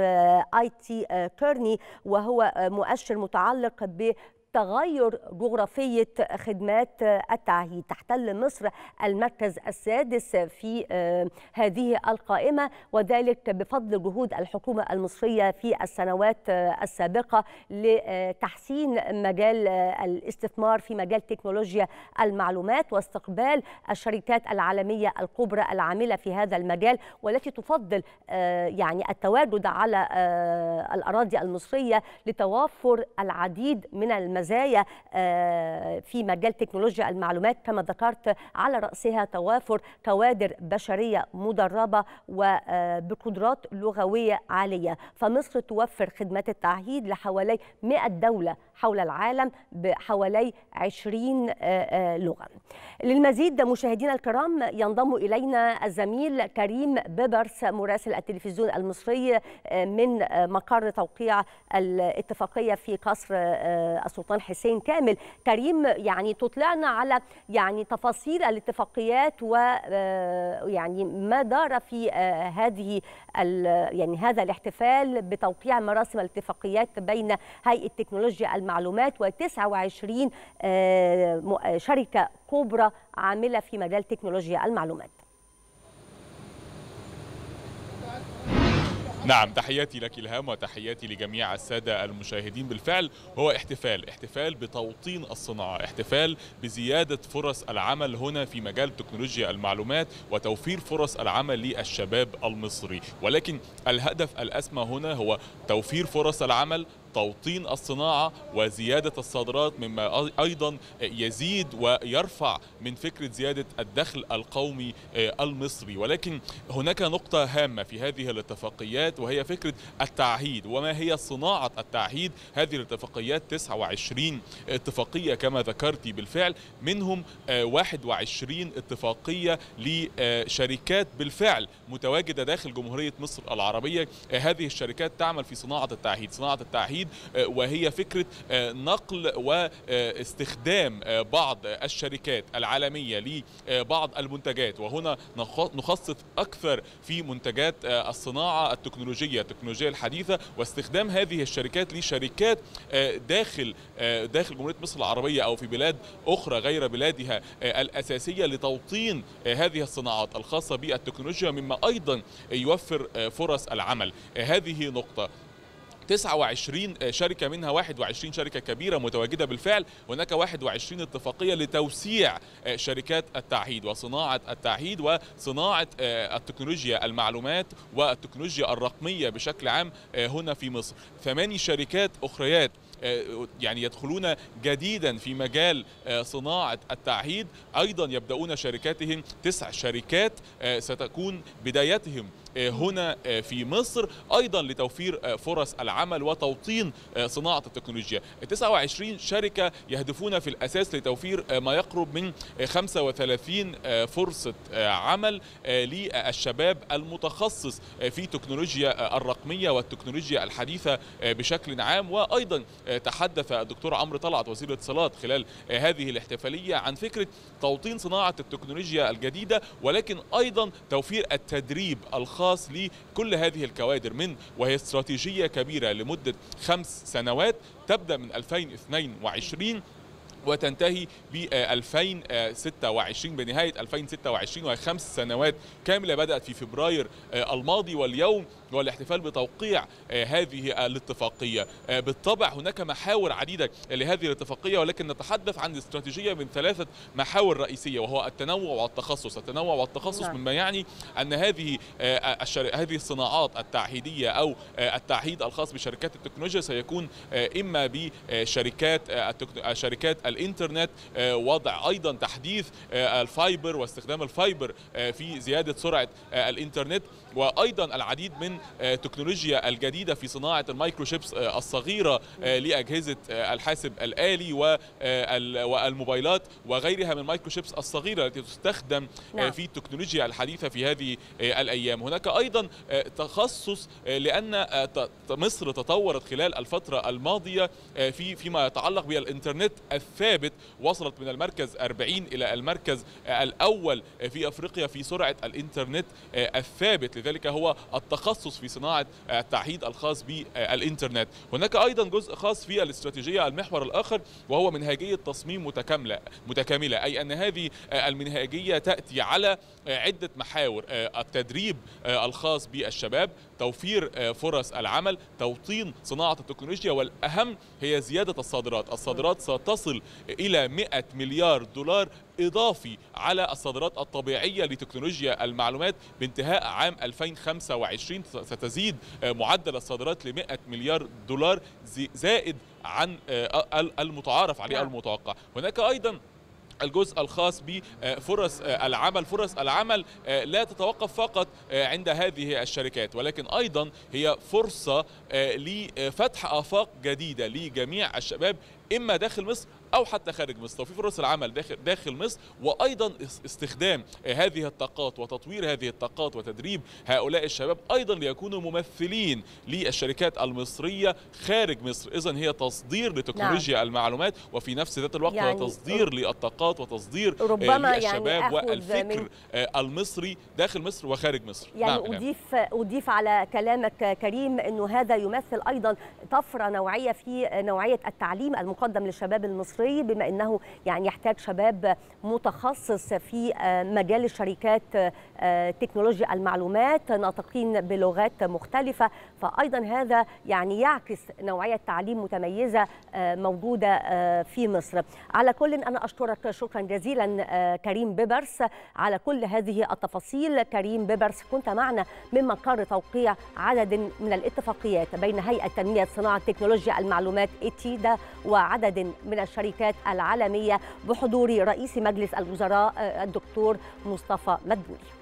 آي تي كيرني وهو مؤشر متعلق ب تغير جغرافية خدمات التعهيد تحتل مصر المركز السادس في آه، هذه القائمة وذلك بفضل جهود الحكومة المصرية في السنوات آه، السابقة لتحسين مجال آه، الاستثمار في مجال تكنولوجيا المعلومات واستقبال الشركات العالمية الكبرى العاملة في هذا المجال والتي تفضل يعني التواجد على الأراضي المصرية لتوافر العديد من المزيد مزايا آه، في مجال تكنولوجيا المعلومات كما ذكرت على رأسها توافر كوادر بشرية مدربة وبقدرات آه، لغوية عالية فمصر توفر خدمات التعهيد لحوالي 100 دولة حول العالم بحوالي 20 آه، لغة للمزيد مشاهدينا الكرام ينضم إلينا الزميل كريم بيبرس مراسل التلفزيون المصري من مقر توقيع الاتفاقية في قصر السلطان السلطان حسين كامل كريم يعني تطلعنا على يعني تفاصيل الاتفاقيات و آه، يعني ما دار في آه، هذه يعني هذا الاحتفال بتوقيع مراسم الاتفاقيات بين هيئه تكنولوجيا المعلومات و29 آه، شركه كبرى عامله في مجال تكنولوجيا المعلومات نعم تحياتي لك إلهام وتحياتي لجميع السادة المشاهدين بالفعل هو احتفال احتفال بتوطين الصناعة احتفال بزيادة فرص العمل هنا في مجال تكنولوجيا المعلومات وتوفير فرص العمل للشباب المصري ولكن الهدف الأسمى هنا هو توفير فرص العمل توطين الصناعة وزيادة الصادرات مما أيضا يزيد ويرفع من فكرة زيادة الدخل القومي آه، المصري ولكن هناك نقطة هامة في هذه الاتفاقيات وهي فكرة التعهيد وما هي صناعة التعهيد هذه الاتفاقيات 29 اتفاقية كما ذكرت بالفعل منهم 21 آه، اتفاقية لشركات بالفعل متواجدة داخل جمهورية مصر العربية آه، هذه الشركات تعمل في صناعة التعهيد صناعة التعهيد جديد آه، وهي فكرة آه، نقل واستخدام آه، بعض الشركات العالمية لبعض المنتجات وهنا نخصص أكثر في منتجات الصناعة التكنولوجية التكنولوجية الحديثة واستخدام هذه الشركات لشركات داخل داخل جمهورية مصر العربية أو في بلاد أخرى غير بلادها الأساسية لتوطين هذه الصناعات الخاصة بالتكنولوجيا مما أيضا يوفر فرص العمل هذه نقطة 29 آه، شركه منها 21 شركه كبيره متواجده بالفعل هناك 21 اتفاقيه لتوسيع آه، شركات التعهيد وصناعه التعهيد وصناعه آه، التكنولوجيا المعلومات والتكنولوجيا الرقميه بشكل عام هنا في مصر ثماني شركات اخريات يعني يدخلون جديدا في مجال صناعة التعهيد أيضا يبدأون شركاتهم تسع شركات ستكون بدايتهم آه، هنا آه، في مصر ايضا لتوفير آه، فرص العمل وتوطين صناعه التكنولوجيا 29 شركه يهدفون في الاساس لتوفير ما يقرب من 35 فرصه عمل للشباب المتخصص في تكنولوجيا الرقميه والتكنولوجيا الحديثه بشكل عام وايضا تحدث الدكتور عمرو طلعت وزير الاتصالات خلال هذه الاحتفاليه عن فكره توطين صناعه التكنولوجيا الجديده ولكن ايضا توفير التدريب الخاص الخاص لكل هذه الكوادر من وهي استراتيجية كبيرة لمدة خمس سنوات تبدأ من 2022 وتنتهي ب 2026 آه، بنهايه 2026 وهي خمس سنوات كامله بدات في فبراير آه، الماضي واليوم هو الاحتفال بتوقيع آه، هذه الاتفاقيه بالطبع هناك محاور عديده لهذه الاتفاقيه ولكن نتحدث عن استراتيجيه من ثلاثه محاور رئيسيه وهو التنوع والتخصص التنوع والتخصص نعم. مما يعني ان هذه هذه الصناعات التعهيديه او التعهيد الخاص بشركات التكنولوجيا سيكون اما بشركات الشركات الانترنت آه، وضع ايضا تحديث آه، الفايبر واستخدام الفايبر آه، في زياده سرعه الانترنت وايضا العديد من التكنولوجيا آه، الجديده في صناعه المايكروشيبس آه، الصغيره آه، لاجهزه الحاسب الالي والموبايلات وغيرها من المايكروشيبس الصغيره التي تستخدم نعم. في التكنولوجيا الحديثه في هذه الايام هناك ايضا تخصص لان مصر تطورت خلال الفتره الماضيه في فيما يتعلق بالانترنت الثابت وصلت من المركز 40 الى المركز الاول في افريقيا في سرعه الانترنت الثابت ذلك هو التخصص في صناعة آه، التعهيد الخاص بالإنترنت هناك أيضا جزء خاص في الاستراتيجية المحور الآخر وهو منهجية تصميم متكاملة متكاملة أي أن هذه آه، المنهجية تأتي على آه، عدة محاور التدريب الخاص بالشباب توفير آه، فرص العمل توطين صناعة التكنولوجيا والأهم هي زيادة الصادرات الصادرات ستصل إلى 100 مليار دولار إضافي على الصادرات الطبيعية لتكنولوجيا المعلومات بانتهاء عام 2025 ستزيد آه، معدل الصادرات ل 100 مليار دولار زائد عن آه، المتعارف عليه نعم. المتوقع هناك أيضا الجزء الخاص بفرص آه، العمل فرص العمل آه، لا تتوقف فقط آه، عند هذه الشركات ولكن ايضا هي فرصه لفتح افاق جديده لجميع الشباب اما داخل مصر او حتى خارج مصر توفير فرص العمل داخل داخل مصر وايضا استخدام هذه الطاقات وتطوير هذه الطاقات وتدريب هؤلاء الشباب ايضا ليكونوا ممثلين للشركات المصريه خارج مصر اذا هي تصدير لتكنولوجيا نعم. المعلومات وفي نفس ذات الوقت يعني تصدير للطاقات وتصدير آه، ربما يعني للشباب يعني والفكر آه، المصري داخل مصر وخارج مصر نعم، يعني نعم اضيف نعم. اضيف على كلامك كريم انه هذا يمثل ايضا طفره نوعيه في نوعيه التعليم المقدم للشباب المصري المصري بما انه يعني يحتاج شباب متخصص في آه، مجال الشركات آه، تكنولوجيا المعلومات ناطقين بلغات مختلفه فايضا هذا يعني يعكس نوعيه تعليم متميزه آه، موجوده في مصر على كل انا اشكرك شكرا جزيلا كريم بيبرس على كل هذه التفاصيل كريم بيبرس كنت معنا من مقر توقيع عدد من الاتفاقيات بين هيئه تنميه صناعه تكنولوجيا المعلومات اتيدا وعدد من الشركات الشركات العالمية بحضور رئيس مجلس الوزراء الدكتور مصطفى مدبولي